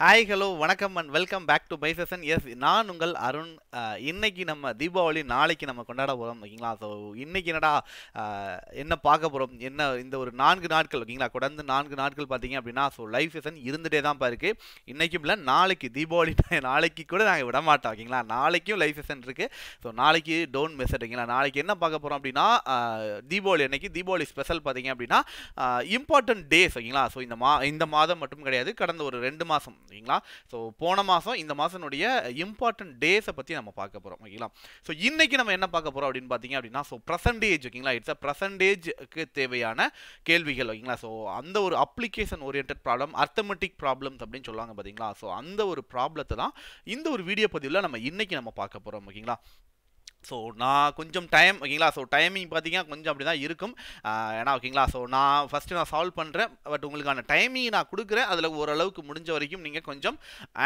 hi hello வணக்கம் and welcome back to my session yes நான் உங்கள் அருண் இன்னைக்கு நம்ம தீபாவளி நாளைக்கு நம்ம கொண்டாட போகிறோம் ஓகேங்களா ஸோ இன்னைக்கு என்னடா என்ன பார்க்க போகிறோம் என்ன இந்த ஒரு நான்கு நாட்கள் ஓகேங்களா கொடந்து நான்கு நாட்கள் பார்த்தீங்க அப்படின்னா ஸோ லைஃப் செஷன் இருந்துகிட்டே தான் பா இருக்குது இன்றைக்கும் இல்லை நாளைக்கு தீபாவளி நாளைக்கு கூட நாங்கள் விட மாட்டோம் ஓகேங்களா நாளைக்கும் லைஃப் செஷன் இருக்குது ஸோ நாளைக்கு டோன்ட் மிஸ் ஓகேங்களா நாளைக்கு என்ன பார்க்க போகிறோம் அப்படின்னா தீபாவளி அன்னைக்கு தீபாவளி ஸ்பெஷல் பார்த்தீங்க அப்படின்னா இம்பார்ட்டன்ட் டேஸ் ஓகேங்களா ஸோ இந்த மா இந்த மாதம் மட்டும் கிடையாது கடந்த ஒரு ரெண்டு மாதம் ஓகேங்களா ஸோ போன மாதம் இந்த மாதனுடைய இம்பார்ட்டன்ட் டேஸை பற்றி நம்ம பார்க்க போகிறோம் ஓகேங்களா ஸோ இன்றைக்கி நம்ம என்ன பார்க்க போகிறோம் அப்படின்னு பார்த்தீங்க அப்படின்னா ஸோ ப்ரசன்டேஜ் ஓகேங்களா இட்ஸ் அ ப்ரசன்டேஜுக்கு தேவையான கேள்விகள் ஓகேங்களா ஸோ அந்த ஒரு application orient problem arithmetic problems அப்படின்னு சொல்லுவாங்க பார்த்தீங்களா ஸோ அந்த ஒரு ப்ராப்ளத்தை தான் இந்த ஒரு வீடியோ பதிவில் நம்ம இன்றைக்கி நம்ம பார்க்க போகிறோம் ஓகேங்களா ஸோ நான் கொஞ்சம் டைம் ஓகேங்களா ஸோ டைமிங் பார்த்தீங்கன்னா கொஞ்சம் அப்படி தான் இருக்கும் ஏன்னா ஓகேங்களா ஸோ நான் ஃபஸ்ட்டு நான் சால்வ் பண்ணுறேன் பட் உங்களுக்கான டைமிங் நான் கொடுக்குறேன் அதில் ஓரளவுக்கு முடிஞ்ச வரைக்கும் நீங்கள் கொஞ்சம்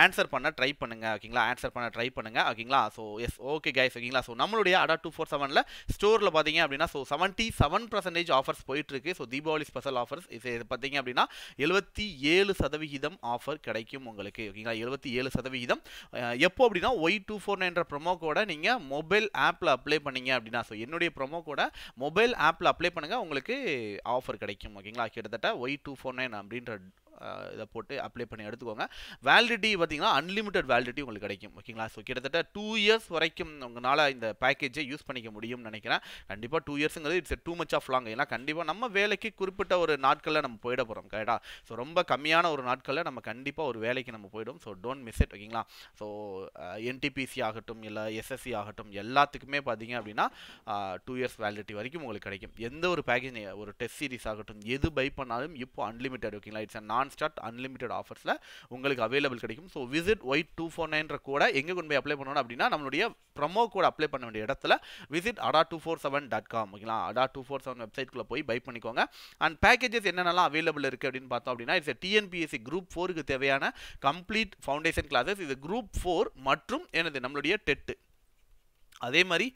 ஆன்சர் பண்ண ட்ரை பண்ணுங்கள் ஓகேங்களா ஆன்சர் பண்ண ட்ரை பண்ணுங்கள் ஓகேங்களா ஸோ எஸ் ஓகே கைஸ் ஓகேங்களா ஸோ நம்மளுடைய அடா டூ ஃபோர் செவனில் ஸ்டோரில் பார்த்தீங்க அப்படின்னா so seventy seven percentage offers போயிட்டுருக்கு ஸோ தீபாவளி ஸ்பெஷல் ஆஃபர்ஸ் இது பார்த்தீங்க அப்படின்னா எழுபத்தி ஏழு சதவிகிதம் ஆஃபர் கிடைக்கும் உங்களுக்கு ஓகேங்களா எழுபத்தி ஏழு சதவிகிதம் எப்போ அப்படின்னா Y two four nine promo code நீங்கள் மொபைல் ஆப் ஆப்பில் அப்ளை பண்ணிங்க அப்படின்னா ஸோ என்னுடைய ப்ரொமோ கூட மொபைல் ஆப்பில் அப்ளை பண்ணுங்கள் உங்களுக்கு ஆஃபர் கிடைக்கும் ஓகேங்களா கிட்டத்தட்ட ஒய் டூ ஃபோர் நைன் அப்படின்ற இதை போட்டு அப்ளை பண்ணி எடுத்துக்கோங்க வேலிடிட்டி பார்த்தீங்கன்னா அன்லிமிட்டட் வேலிடிட்டி உங்களுக்கு கிடைக்கும் ஓகேங்களா ஸோ கிட்டத்தட்ட டூ இயர்ஸ் வரைக்கும் உங்களால் இந்த பேக்கேஜை யூஸ் பண்ணிக்க முடியும்னு நினைக்கிறேன் கண்டிப்பாக டூ இயர்ஸுங்கிறது it's too much of long ஏன்னா கண்டிப்பாக நம்ம வேலைக்கு குறிப்பிட்ட ஒரு நாட்களில் நம்ம போயிட போகிறோம் கரெக்டாக ஸோ ரொம்ப கம்மியான ஒரு நாட்களில் நம்ம கண்டிப்பாக ஒரு வேலைக்கு நம்ம போயிடும் ஸோ டோன்ட் மிஸ் இட் ஓகேங்களா ஸோ என்டிபிசி ஆகட்டும் இல்லை எஸ்எஸ்சி ஆகட்டும் எல்லாத்துக்குமே பார்த்தீங்க அப்படின்னா டூ இயர்ஸ் வேலிடிட்டி வரைக்கும் உங்களுக்கு கிடைக்கும் எந்த ஒரு பேக்கேஜ் ஒரு டெஸ்ட் சீரிஸ் ஆகட்டும் எது பை பண்ணாலும் இப்போ அன்லிமிட்டட் ஓகேங்களா இட்ஸ் நான் ஸ்டார்ட் அன்லிமிடெட் ஆஃபர்ஸில் உங்களுக்கு அவைலபிள் கிடைக்கும் so visit Y two four nine கூட எங்கே கொண்டு போய் அப்ளை பண்ணணும் அப்படின்னா நம்மளுடைய ப்ரமோ கோட் அப்ளை பண்ண வேண்டிய இடத்துல visit Adda two four seven dot com ஓகேங்களா அடா டூ ஃபோர் செவன் வெப்சைட்குள்ளே போய் பை பண்ணிக்கோங்க அண்ட் பேக்கேஜஸ் என்னென்னலாம் அவைலபிள் இருக்குது அப்படின்னு பார்த்தோம் அப்படின்னா இட்ஸ் டிஎன்பிஎஸ்சி குரூப் ஃபோருக்கு தேவையான கம்ப்ளீட் ஃபவுண்டேஷன் கிளாஸஸ் இது குரூப் ஃபோர் மற்றும் எனது நம்மளுடைய டெட்டு அதே மாதிரி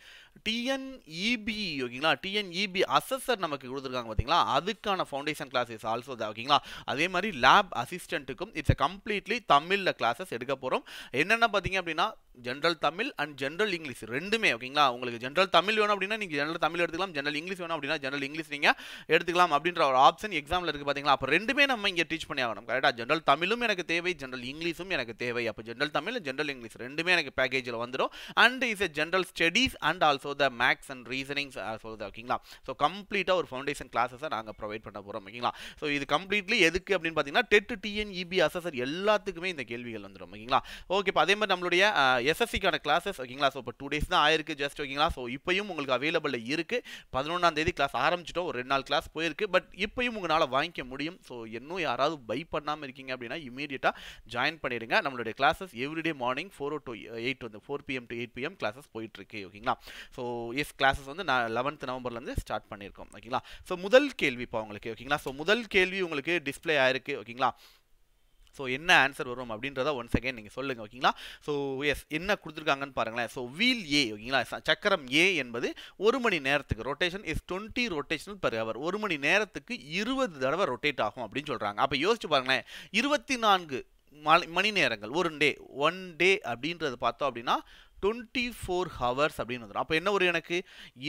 டிஎன்இபி e ஓகேங்களா டிஎன்இபி அசஸர் e நமக்கு கொடுத்துருக்காங்க பார்த்தீங்களா அதுக்கான ஃபவுண்டேஷன் கிளாஸ் ஆல்சோ தான் ஓகேங்களா அதே மாதிரி லேப் அசிஸ்டண்ட்டுக்கும் இட்ஸ் எ கம்ப்ளீட்லி தமிழில் கிளாஸஸ் எடுக்க போகிறோம் என்னென்ன பார்த்தீங்க அப்படின்னா general Tamil and general English ரெண்டுமே ஓகேங்களா உங்களுக்கு ஜென்ரல் தமிழ் வேணும் அப்படின்னா நீங்கள் ஜென்ரல் தமிழ் எடுத்துக்கலாம் ஜென்ரல் இங்கிலீஷ் வேணும் அப்படின்னா ஜென்ரல் இங்கிலீஷ் நீங்கள் எடுத்துக்கலாம் அப்படின்ற ஒரு ஆப்ஷன் எக்ஸாமில் இருக்குது பார்த்தீங்களா அப்போ ரெண்டுமே நம்ம இங்கே டீச் பண்ணி ஆகணும் கரெக்டாக ஜென்ரல் தமிழும் எனக்கு தேவை ஜென்ரல் இங்கிலீஷும் எனக்கு தேவை அப்போ ஜென்ரல் தமிழ் ஜென்ரல் இங்கிலீஷ் ரெண்டுமே எனக்கு பேக்கேஜில் வந்துடும் and is a general studies and also also the maths and reasonings the ஓகேங்களா ஸோ கம்ப்ளீட்டாக ஒரு ஃபவுண்டேஷன் கிளாஸஸை நாங்கள் ப்ரொவைட் பண்ண போகிறோம் ஓகேங்களா ஸோ இது கம்ப்ளீட்லி எதுக்கு அப்படின்னு பார்த்தீங்கன்னா டெட் டிஎன்இபி அசஸர் e எல்லாத்துக்குமே இந்த கேள்விகள் வந்துடும் ஓகேங்களா ஓகே இப்போ அதே மாதிரி நம்மளுடைய எஸ்எஸ்சிக்கான கிளாஸஸ் ஓகேங்களா ஸோ இப்போ டூ டேஸ் தான் ஆயிருக்கு ஜஸ்ட் ஓகேங்களா ஸோ இப்போயும் உங்களுக்கு அவைலபிள் இருக்குது பதினொன்றாம் தேதி கிளாஸ் ஆரம்பிச்சிட்டோம் ஒரு ரெண்டு நாள் கிளாஸ் போயிருக்கு பட் இப்போயும் உங்களால் வாங்கிக்க முடியும் ஸோ இன்னும் யாராவது பை பண்ணாமல் இருக்கீங்க அப்படின்னா இமீடியட்டாக ஜாயின் பண்ணிடுங்க நம்மளுடைய classes every day morning four to eight வந்து four PM to eight PM classes போயிட்டுருக்கு ஓகேங்களா ஸோ எஃப் கிளாஸஸ் வந்து நான் லெவன்த் நவம்பர்லேருந்து ஸ்டார்ட் பண்ணியிருக்கோம் ஓகேங்களா ஸோ முதல் கேள்வி இப்போ உங்களுக்கு ஓகேங்களா ஸோ முதல் கேள்வி உங்களுக்கு டிஸ்பிளே ஆயிருக்கு ஓகேங்களா ஸோ என்ன ஆன்சர் வரும் அப்படின்றத ஒன் செகண்ட் நீங்கள் சொல்லுங்கள் ஓகேங்களா ஸோ எஸ் என்ன கொடுத்துருக்காங்கன்னு பாருங்களேன் ஸோ வீல் ஏ ஓகேங்களா சக்கரம் ஏ என்பது ஒரு மணி நேரத்துக்கு rotation is twenty rotation per hour ஒரு மணி நேரத்துக்கு இருபது தடவை ரொட்டேட் ஆகும் அப்படின்னு சொல்கிறாங்க அப்போ யோசிச்சு பாருங்களேன் இருபத்தி நான்கு மணி நேரங்கள் ஒரு டே ஒன் டே அப்படின்றது பார்த்தோம் அப்படின்னா டுவெண்ட்டி ஃபோர் ஹவர்ஸ் அப்படின்னு வந்துடும் அப்போ என்ன ஒரு எனக்கு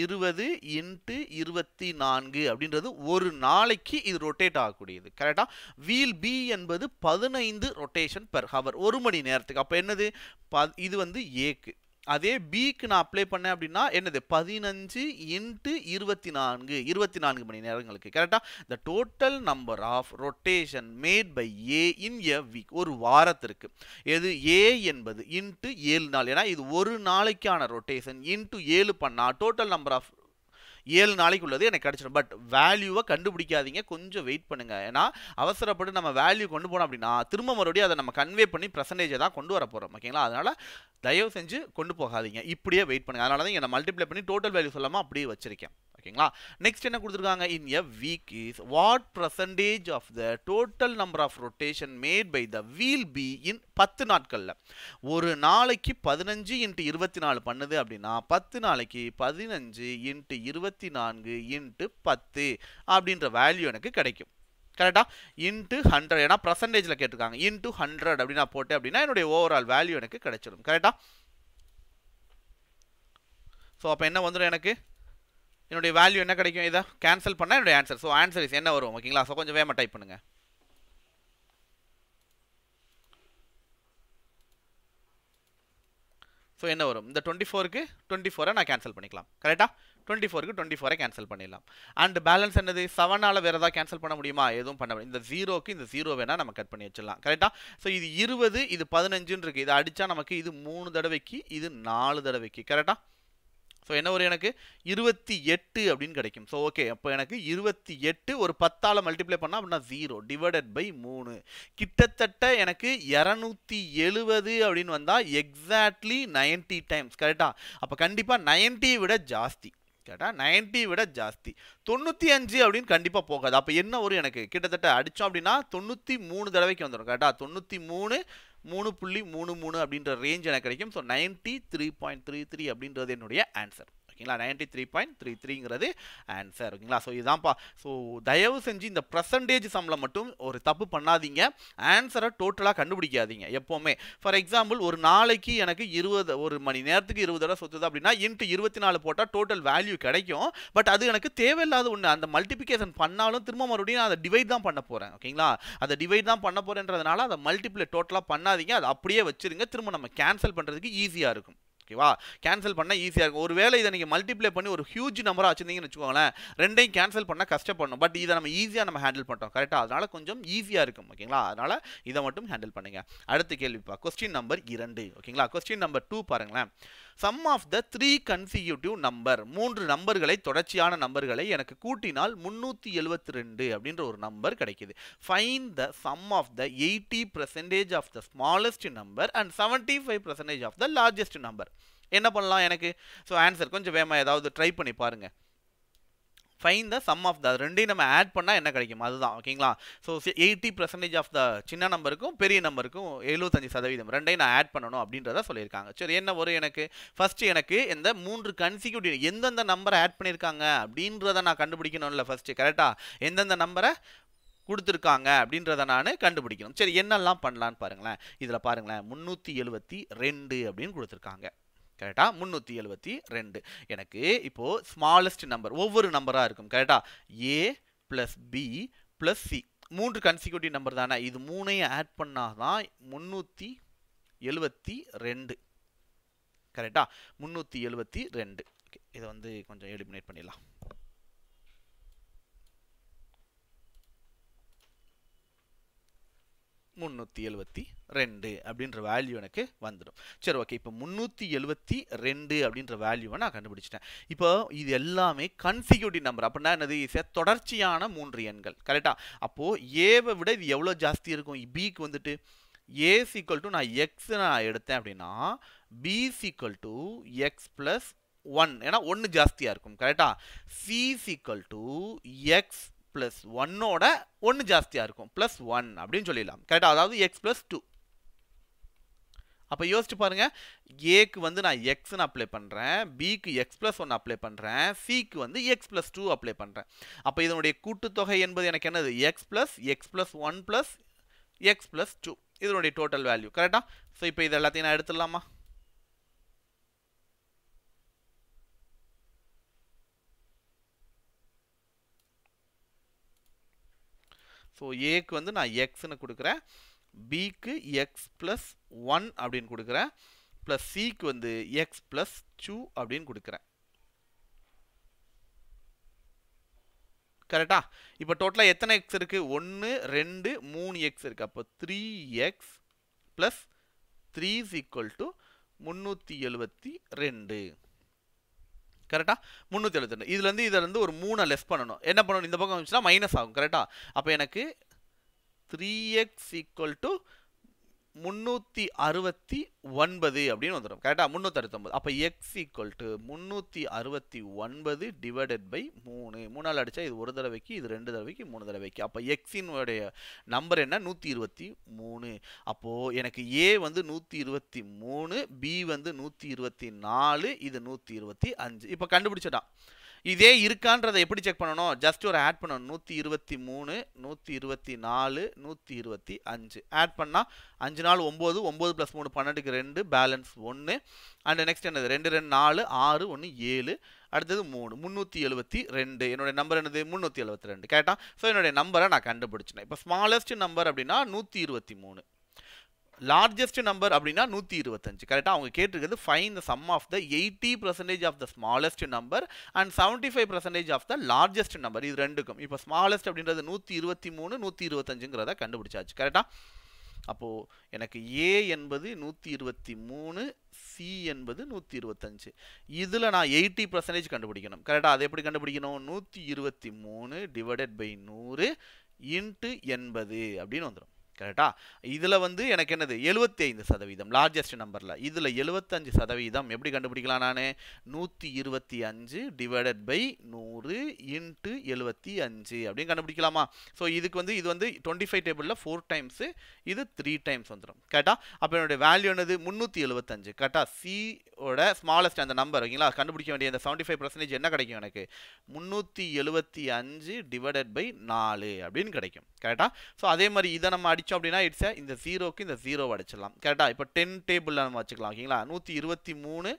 இருபது இன்ட்டு இருபத்தி நான்கு அப்படின்றது ஒரு நாளைக்கு இது ரொட்டேட் ஆகக்கூடியது கரெக்டாக வீல் பி என்பது பதினைந்து ரொட்டேஷன் பெர் ஹவர் ஒரு மணி நேரத்துக்கு அப்போ என்னது ப இது வந்து ஏக்கு அதே பிக்கு நான் அப்ளை பண்ணேன் அப்படின்னா என்னது பதினஞ்சு இன்ட்டு இருபத்தி நான்கு இருபத்தி நான்கு மணி நேரங்களுக்கு கரெக்டாக the total number of rotation made by A in a week ஒரு வாரத்திற்கு எது ஏ என்பது இன்ட்டு ஏழு நாள் ஏன்னா இது ஒரு நாளைக்கான ரொட்டேஷன் இன்ட்டு ஏழு பண்ணால் டோட்டல் நம்பர் ஆஃப் ஏழு நாளைக்கு உள்ளது எனக்கு கிடச்சிடும் பட் வேல்யூவை கண்டுபிடிக்காதீங்க கொஞ்சம் வெயிட் பண்ணுங்கள் ஏன்னா அவசரப்பட்டு நம்ம வேல்யூ கொண்டு போனோம் அப்படின்னா திரும்ப மறுபடியும் அதை நம்ம கன்வே பண்ணி பர்சன்டேஜை தான் கொண்டு வர போகிறோம் ஓகேங்களா அதனால் தயவு செஞ்சு கொண்டு போகாதீங்க இப்படியே வெயிட் பண்ணுங்கள் அதனால தான் என்னை மல்டிப்ளை பண்ணி டோட்டல் வேல்யூ சொல்லாமல் அப்படியே வச்சிருக்கேன் ஓகேங்களா நெக்ஸ்ட் என்ன கொடுத்துருக்காங்க in a week is what percentage of the total number of rotation made by the wheel B in பத்து நாட்களில் ஒரு நாளைக்கு பதினஞ்சு இன்ட்டு இருபத்தி நாலு பண்ணுது அப்படின்னா பத்து நாளைக்கு பதினஞ்சு இன்ட்டு இருபத்தி நான்கு இன்ட்டு பத்து அப்படின்ற வேல்யூ எனக்கு கிடைக்கும் கரெக்டாக இன்ட்டு ஹண்ட்ரட் ஏன்னா பர்சன்டேஜில் கேட்டிருக்காங்க இன்ட்டு ஹண்ட்ரட் அப்படின்னு நான் போட்டேன் அப்படின்னா என்னுடைய ஓவரால் வேல்யூ எனக்கு கிடைச்சிடும் கரெக்டாக ஸோ அப்போ என்ன வந்துடும் எனக்கு என்னுடைய வேல்யூ என்ன கிடைக்கும் இதை கேன்சல் பண்ணால் என்னுடைய ஆன்சர் ஸோ ஆன்சர் இஸ் என்ன வரும் ஓகேங்களா ஸோ கொஞ்சம் வேகமாக டைப் பண்ணுங்கள் ஸோ என்ன வரும் இந்த டுவெண்ட்டி ஃபோருக்கு டுவெண்ட்டி ஃபோரை நான் கேன்சல் பண்ணிக்கலாம் கரெக்டாக டுவெண்ட்டி ஃபோருக்கு டுவெண்ட்டி ஃபோரை கேன்சல் பண்ணிடலாம் அண்ட் பேலன்ஸ் என்னது செவனால் வேறு ஏதாவது கேன்சல் பண்ண முடியுமா எதுவும் பண்ண முடியும் இந்த ஜீரோக்கு இந்த ஜீரோ வேணால் நம்ம கட் பண்ணி வச்சிடலாம் கரெக்டாக ஸோ இது இருபது இது பதினஞ்சுன்னு இருக்குது இதை அடித்தா நமக்கு இது மூணு தடவைக்கு இது நாலு தடவைக்கு கரெக்டாக ஸோ என்ன வரும் எனக்கு இருபத்தி எட்டு அப்படின்னு கிடைக்கும் ஸோ ஓகே அப்போ எனக்கு இருபத்தி எட்டு ஒரு பத்தால் மல்டிப்ளை பண்ணால் அப்படின்னா ஜீரோ டிவைடட் பை மூணு கிட்டத்தட்ட எனக்கு இரநூத்தி எழுபது அப்படின்னு வந்தால் எக்ஸாக்ட்லி நைன்டி டைம்ஸ் கரெக்டாக அப்போ கண்டிப்பாக நைன்ட்டியை விட ஜாஸ்தி கேட்டால் நைன்ட்டி விட ஜாஸ்தி தொண்ணூற்றி அஞ்சு அப்படின்னு கண்டிப்பாக போகாது அப்போ என்ன வரும் எனக்கு கிட்டத்தட்ட அடித்தோம் அப்படின்னா தொண்ணூற்றி மூணு தடவைக்கு வந்துடும் கேட்டால் தொண்ணூற்றி மூணு மூணு புள்ளி மூணு மூணு அப்படின்ற ரேஞ்ச் எனக்கு கிடைக்கும் so ninety three point three three அப்படின்றது என்னுடைய ஆன்சர் ஓகேங்களா நைன்டி த்ரீ பாயிண்ட் த்ரீ த்ரீங்கிறது ஆன்சர் ஓகேங்களா ஸோ இதுதான்ப்பா ஸோ தயவு செஞ்சு இந்த பர்சன்டேஜ் சம்மில் மட்டும் ஒரு தப்பு பண்ணாதீங்க ஆன்சரை டோட்டலாக கண்டுபிடிக்காதீங்க எப்போவுமே ஃபார் எக்ஸாம்பிள் ஒரு நாளைக்கு எனக்கு இருபது ஒரு மணி நேரத்துக்கு இருபது தடவை சுற்றுது அப்படின்னா இன்ட்டு இருபத்தி நாலு போட்டால் டோட்டல் வேல்யூ கிடைக்கும் பட் அது எனக்கு தேவையில்லாத ஒன்று அந்த மல்டிபிகேஷன் பண்ணாலும் திரும்ப மறுபடியும் நான் அதை டிவைட் தான் பண்ண போகிறேன் ஓகேங்களா அதை டிவைட் தான் பண்ண போகிறேன்றதுனால அதை மல்டிப்ளை டோட்டலாக பண்ணாதீங்க அதை அப்படியே வச்சுருங்க திரும்ப நம்ம கேன்சல் பண்ணுறதுக்கு ஈஸியாக இருக்கும் ஓகேவா கேன்சல் பண்ணால் ஈஸியாக இருக்கும் ஒரு வேளை இதை நீங்கள் மல்டிப்ளை பண்ணி ஒரு ஹியூஜ் நம்பராக வச்சுருந்தீங்கன்னு வச்சுக்கோங்களேன் ரெண்டையும் கேன்சல் பண்ணால் கஷ்டப்படணும் பட் இதை நம்ம ஈஸியாக நம்ம ஹேண்டில் பண்ணுறோம் கரெக்டாக அதனால் கொஞ்சம் ஈஸியாக இருக்கும் ஓகேங்களா அதனால் இதை மட்டும் ஹேண்டில் பண்ணுங்கள் அடுத்த கேள்விப்பா கொஸ்டின் நம்பர் இரண்டு ஓகேங்களா கொஸ்டின் நம்பர் டூ பாருங்களேன் sum of the three consecutive number மூன்று நம்பர்களை தொடர்ச்சியான நம்பர்களை எனக்கு கூட்டினால் முந்நூற்றி எழுபத்தி ரெண்டு அப்படின்ற ஒரு நம்பர் கிடைக்கிது find the sum of the eighty percentage of the smallest number and seventy five percentage of the largest number என்ன பண்ணலாம் எனக்கு ஸோ ஆன்சர் கொஞ்சம் வேகமாக ஏதாவது ட்ரை பண்ணி பாருங்கள் find the sum of the ரெண்டையும் நம்ம ஆட் பண்ணால் என்ன கிடைக்கும் அதுதான் ஓகேங்களா so eighty percentage of the சின்ன நம்பருக்கும் பெரிய நம்பருக்கும் எழுபத்தஞ்சு சதவீதம் ரெண்டையும் நான் ஆட் பண்ணணும் அப்படின்றத சொல்லியிருக்காங்க சரி என்ன வரும் எனக்கு ஃபஸ்ட்டு எனக்கு இந்த மூன்று கன்சிக்யூட்டிவ் எந்தெந்த நம்பரை ஆட் பண்ணியிருக்காங்க அப்படின்றத நான் கண்டுபிடிக்கணும்ல ஃபஸ்ட்டு கரெக்டாக எந்தெந்த நம்பரை கொடுத்துருக்காங்க அப்படின்றத நான் கண்டுபிடிக்கணும் சரி என்னெல்லாம் பண்ணலான்னு பாருங்களேன் இதில் பாருங்களேன் முந்நூற்றி எழுபத்தி ரெண்டு அப்படின்னு கொடுத்துருக்காங்க கரெக்டா முந்நூற்றி எழுபத்தி ரெண்டு எனக்கு இப்போது ஸ்மாலஸ்ட் நம்பர் ஒவ்வொரு நம்பராக இருக்கும் கரெக்டா A plus B plus C மூன்று கன்சிக்யூட்டிவ் நம்பர் தானே இது மூணையும் ஆட் பண்ணால் தான் முந்நூற்றி எழுபத்தி ரெண்டு கரெக்டா முந்நூற்றி எழுபத்தி ரெண்டு இதை வந்து கொஞ்சம் எலிமினேட் பண்ணிடலாம் முந்நூற்றி எழுபத்தி ரெண்டு அப்படின்ற வேல்யூ எனக்கு வந்துடும் சரி ஓகே இப்போ முந்நூற்றி எழுபத்தி ரெண்டு அப்படின்ற வேல்யூவை நான் கண்டுபிடிச்சிட்டேன் இப்போ இது எல்லாமே கன்சிக்யூட்டிவ் நம்பர் அப்படின்னா என்னது ஈஸியாக தொடர்ச்சியான மூன்று எண்கள் கரெக்டாக அப்போது ஏவை விட இது எவ்வளோ ஜாஸ்தி இருக்கும் பிக்கு வந்துட்டு ஏ சீக்வல் டு நான் எக்ஸ் நான் எடுத்தேன் அப்படின்னா B is equal to X plus one ஏன்னா ஒன்று ஜாஸ்தியாக இருக்கும் கரெக்டாக C is equal to X plus ஒன்னோட ஒன்று ஜாஸ்தியாக இருக்கும் ப்ளஸ் ஒன் அப்படின்னு சொல்லிடலாம் கரெக்டாக அதாவது எக்ஸ் ப்ளஸ் டூ அப்போ யோசிச்சு பாருங்கள் ஏக்கு வந்து நான் எக்ஸ்னு அப்ளை பண்ணுறேன் பிக்கு எக்ஸ் ப்ளஸ் ஒன் அப்ளை பண்ணுறேன் சிக்கு வந்து எக்ஸ் ப்ளஸ் டூ அப்ளை பண்ணுறேன் அப்போ இதனுடைய கூட்டுத்தொகை என்பது எனக்கு என்னது X plus X plus one plus X plus two இதனுடைய டோட்டல் வேல்யூ கரெக்டாக ஸோ இப்போ இது எல்லாத்தையும் நான் எடுத்துடலாமா ஸோ ஏக்கு வந்து நான் எக்ஸ்னு கொடுக்குறேன் பிக்கு எக்ஸ் ப்ளஸ் ஒன் அப்படின்னு கொடுக்குறேன் ப்ளஸ் சிக்கு வந்து எக்ஸ் ப்ளஸ் டூ அப்படின்னு கொடுக்குறேன் கரெக்டா இப்போ டோட்டலாக எத்தனை எக்ஸ் இருக்குது ஒன்று ரெண்டு மூணு எக்ஸ் இருக்குது அப்போ three X plus three is equal to முந்நூற்றி எழுபத்தி ரெண்டு கரெக்டாக முந்நூற்றி இருந்து இதுலேருந்து இதிலேருந்து ஒரு மூணை லெஃப்ட் பண்ணணும் என்ன பண்ணணும் இந்த பக்கம் வந்துச்சுன்னா மைனஸ் ஆகும் கரெக்டாக அப்போ எனக்கு த்ரீ எக்ஸ் ஈக்குவல் டு முந்நூற்றி அறுபத்தி ஒன்பது அப்படின்னு வந்துடும் கரெக்டாக முந்நூற்றி அறுபத்தொம்பது அப்போ எக்ஸ் ஈக்குவல் டு முந்நூற்றி அறுபத்தி ஒன்பது டிவைடட் பை மூணு மூணால் அடித்தா இது ஒரு தடவைக்கு இது ரெண்டு தடவைக்கு மூணு தடவைக்கு அப்போ எக்ஸினுடைய நம்பர் என்ன நூற்றி இருபத்தி மூணு அப்போது எனக்கு ஏ வந்து நூற்றி இருபத்தி மூணு பி வந்து நூற்றி இருபத்தி நாலு இது நூற்றி இருபத்தி அஞ்சு இப்போ கண்டுபிடிச்சிட்டான் இதே இருக்கான்றதை எப்படி செக் பண்ணணும் ஜஸ்ட் ஒரு ஆட் பண்ணணும் நூற்றி இருபத்தி மூணு நூற்றி இருபத்தி நாலு நூற்றி இருபத்தி அஞ்சு ஆட் பண்ணால் அஞ்சு நாள் ஒம்பது ஒம்பது ப்ளஸ் மூணு பன்னெண்டுக்கு ரெண்டு பேலன்ஸ் ஒன்று அண்டு நெக்ஸ்ட் என்னது ரெண்டு ரெண்டு நாலு ஆறு ஒன்று ஏழு அடுத்தது மூணு முந்நூற்றி எழுபத்தி ரெண்டு என்னுடைய நம்பர் என்னது முந்நூற்றி எழுபத்தி ரெண்டு கேட்டால் ஸோ என்னுடைய நம்பரை நான் கண்டுபிடிச்சினேன் இப்போ ஸ்மாலஸ்ட் நம்பர் அப்படின்னா நூற்றி இருபத்தி மூணு லார்ஜஸ்ட் நம்பர் அப்படின்னா நூற்றி இருபத்தஞ்சு கரெக்டாக அவங்க கேட்டிருக்கிறது find the sum of the eighty percentage of the smallest number and seventy five percentage of the largest number இது ரெண்டுக்கும் இப்போ ஸ்மாலஸ்ட் அப்படின்றது நூற்றி இருபத்தி மூணு நூற்றி இருபத்தஞ்சுங்கிறத கண்டுபிடிச்சாச்சு கரெக்டாக அப்போது எனக்கு ஏ என்பது நூற்றி இருபத்தி மூணு சி என்பது நூற்றி இருபத்தஞ்சு இதில் நான் எயிட்டி பர்சன்டேஜ் கண்டுபிடிக்கணும் கரெக்டாக அதை எப்படி கண்டுபிடிக்கணும் நூற்றி இருபத்தி மூணு டிவைடட் பை நூறு இன்ட்டு எண்பது அப்படின்னு வந்துடும் கரெக்டா இதில் வந்து எனக்கு என்னது எழுபத்தி ஐந்து சதவீதம் லார்ஜஸ்ட் நம்பரில் இதில் எழுபத்தஞ்சு சதவீதம் எப்படி கண்டுபிடிக்கலாம் நான் நூற்றி இருபத்தி அஞ்சு டிவைடட் பை நூறு இன்ட்டு எழுபத்தி அஞ்சு அப்படின்னு கண்டுபிடிக்கலாமா ஸோ இதுக்கு வந்து இது வந்து டுவெண்ட்டி ஃபைவ் டேபிளில் ஃபோர் டைம்ஸு இது த்ரீ டைம்ஸ் வந்துடும் கரெக்டா அப்போ என்னுடைய வேல்யூ என்னது முந்நூற்றி எழுபத்தஞ்சு கரெக்டா சியோட ஸ்மாலஸ்ட் அந்த நம்பர் ஓகேங்களா கண்டுபிடிக்க வேண்டிய அந்த செவன்ட்டி ஃபைவ் பர்சன்டேஜ் என்ன கிடைக்கும் எனக்கு முந்நூற்றி எழுபத்தி அஞ்சு டிவைடட் பை நாலு அப்படின்னு கிடைக்கும் கரெக்டா ஸோ அதே மாதிரி இதை நம்ம அடித்தோம் வச்சோம் அப்படின்னா இட்ஸ் இந்த ஜீரோக்கு இந்த ஜீரோவை அடிச்சிடலாம் கரெக்டாக இப்போ டென் டேபிளில் நம்ம வச்சுக்கலாம் ஓகேங்களா நூற்றி இருபத்தி மூணு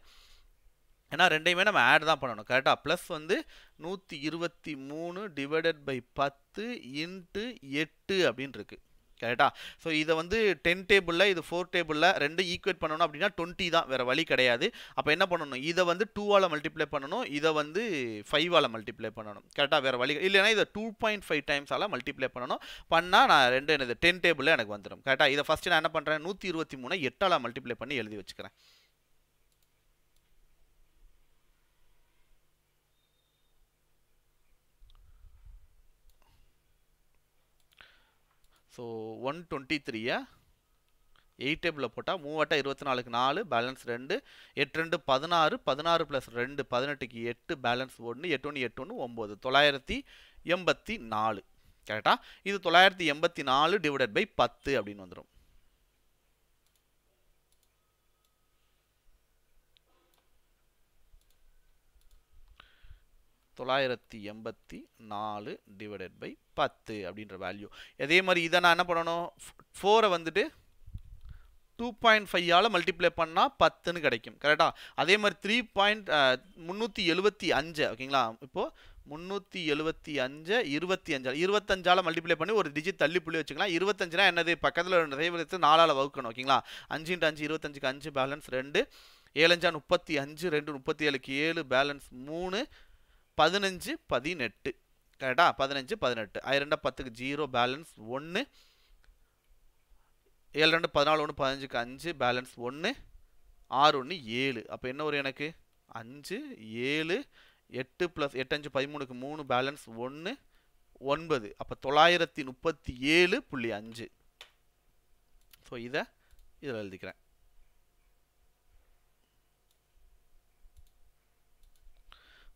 ஏன்னா ரெண்டையுமே நம்ம ஆட் தான் பண்ணணும் கரெக்டாக ப்ளஸ் வந்து நூற்றி இருபத்தி மூணு டிவைடட் பை பத்து இன்ட்டு எட்டு அப்படின்னு இருக்குது கரெக்டா ஸோ இதை வந்து டென் டேபிளில் இது ஃபோர் டேபிளில் ரெண்டு ஈக்குவேட் பண்ணணும் அப்படின்னா டுவெண்ட்டி தான் வேறு வழி கிடையாது அப்போ என்ன பண்ணணும் இதை வந்து டூவால் மல்டிப்ளை பண்ணணும் இதை வந்து ஃபைவால் மல்டிப்ளை பண்ணணும் கரெக்டாக வேறு வழி இல்லைனா இதை டூ பாயிண்ட் ஃபைவ் டைம்ஸால் மல்டிப்ளை பண்ணணும் பண்ணால் நான் ரெண்டு எனது டென் டேபிளில் எனக்கு வந்துடும் கரெக்டாக இதை ஃபஸ்ட்டு நான் என்ன பண்ணுறேன் நூற்றி இருபத்தி மூணு எட்டால் மல்டிப்ளை பண்ணி எழுதி வச்சுக்கிறேன் ஸோ ஒன் டுவெண்ட்டி த்ரீயை எயிட் டேபிளில் போட்டால் மூவாட்டா இருபத்தி நாலுக்கு நாலு பேலன்ஸ் ரெண்டு எட்டு ரெண்டு பதினாறு பதினாறு ப்ளஸ் ரெண்டு பதினெட்டுக்கு எட்டு பேலன்ஸ் ஒன்று எட்டு ஒன்று எட்டு ஒன்று ஒம்பது தொள்ளாயிரத்தி எண்பத்தி நாலு கரெக்டாக இது தொள்ளாயிரத்தி எண்பத்தி நாலு டிவைடட் பை பத்து அப்படின்னு வந்துடும் தொள்ளாயிரத்தி எண்பத்தி நாலு டிவைடட் பை பத்து அப்படின்ற வேல்யூ அதே மாதிரி இதை நான் என்ன பண்ணணும் ஃபோரை வந்துட்டு டூ பாயிண்ட் ஃபைவால் மல்டிப்ளை பண்ணால் பத்துன்னு கிடைக்கும் கரெக்டாக அதே மாதிரி த்ரீ பாயிண்ட் முந்நூற்றி எழுபத்தி அஞ்சு ஓகேங்களா இப்போது முந்நூற்றி எழுபத்தி அஞ்சு இருபத்தி அஞ்சால் இருபத்தஞ்சால் மல்டிப்ளை பண்ணி ஒரு டிஜிட் தள்ளி புள்ளி வச்சுக்கலாம் இருபத்தஞ்சுனா என்னது பக்கத்தில் நிறைய தயவத்தை நாலால் வகுக்கணும் ஓகேங்களா அஞ்சு இன்ட்டு அஞ்சு இருபத்தஞ்சுக்கு அஞ்சு பேலன்ஸ் ரெண்டு ஏழஞ்சா முப்பத்தி அஞ்சு ரெண்டு முப்பத்தி ஏழுக்கு ஏழு பேலன்ஸ் மூணு பதினஞ்சு பதினெட்டு கரெக்டா பதினஞ்சு பதினெட்டு அது ரெண்டா பத்துக்கு ஜீரோ பேலன்ஸ் ஒன்று ஏழு ரெண்டு பதினாலு ஒன்று பதினஞ்சுக்கு அஞ்சு பேலன்ஸ் ஒன்று ஆறு ஒன்று ஏழு அப்போ என்ன ஒரு எனக்கு அஞ்சு ஏழு எட்டு ப்ளஸ் எட்டஞ்சு பதிமூணுக்கு மூணு பேலன்ஸ் ஒன்று ஒன்பது அப்போ தொள்ளாயிரத்தி முப்பத்தி ஏழு புள்ளி அஞ்சு ஸோ இதை இதில் எழுதிக்கிறேன்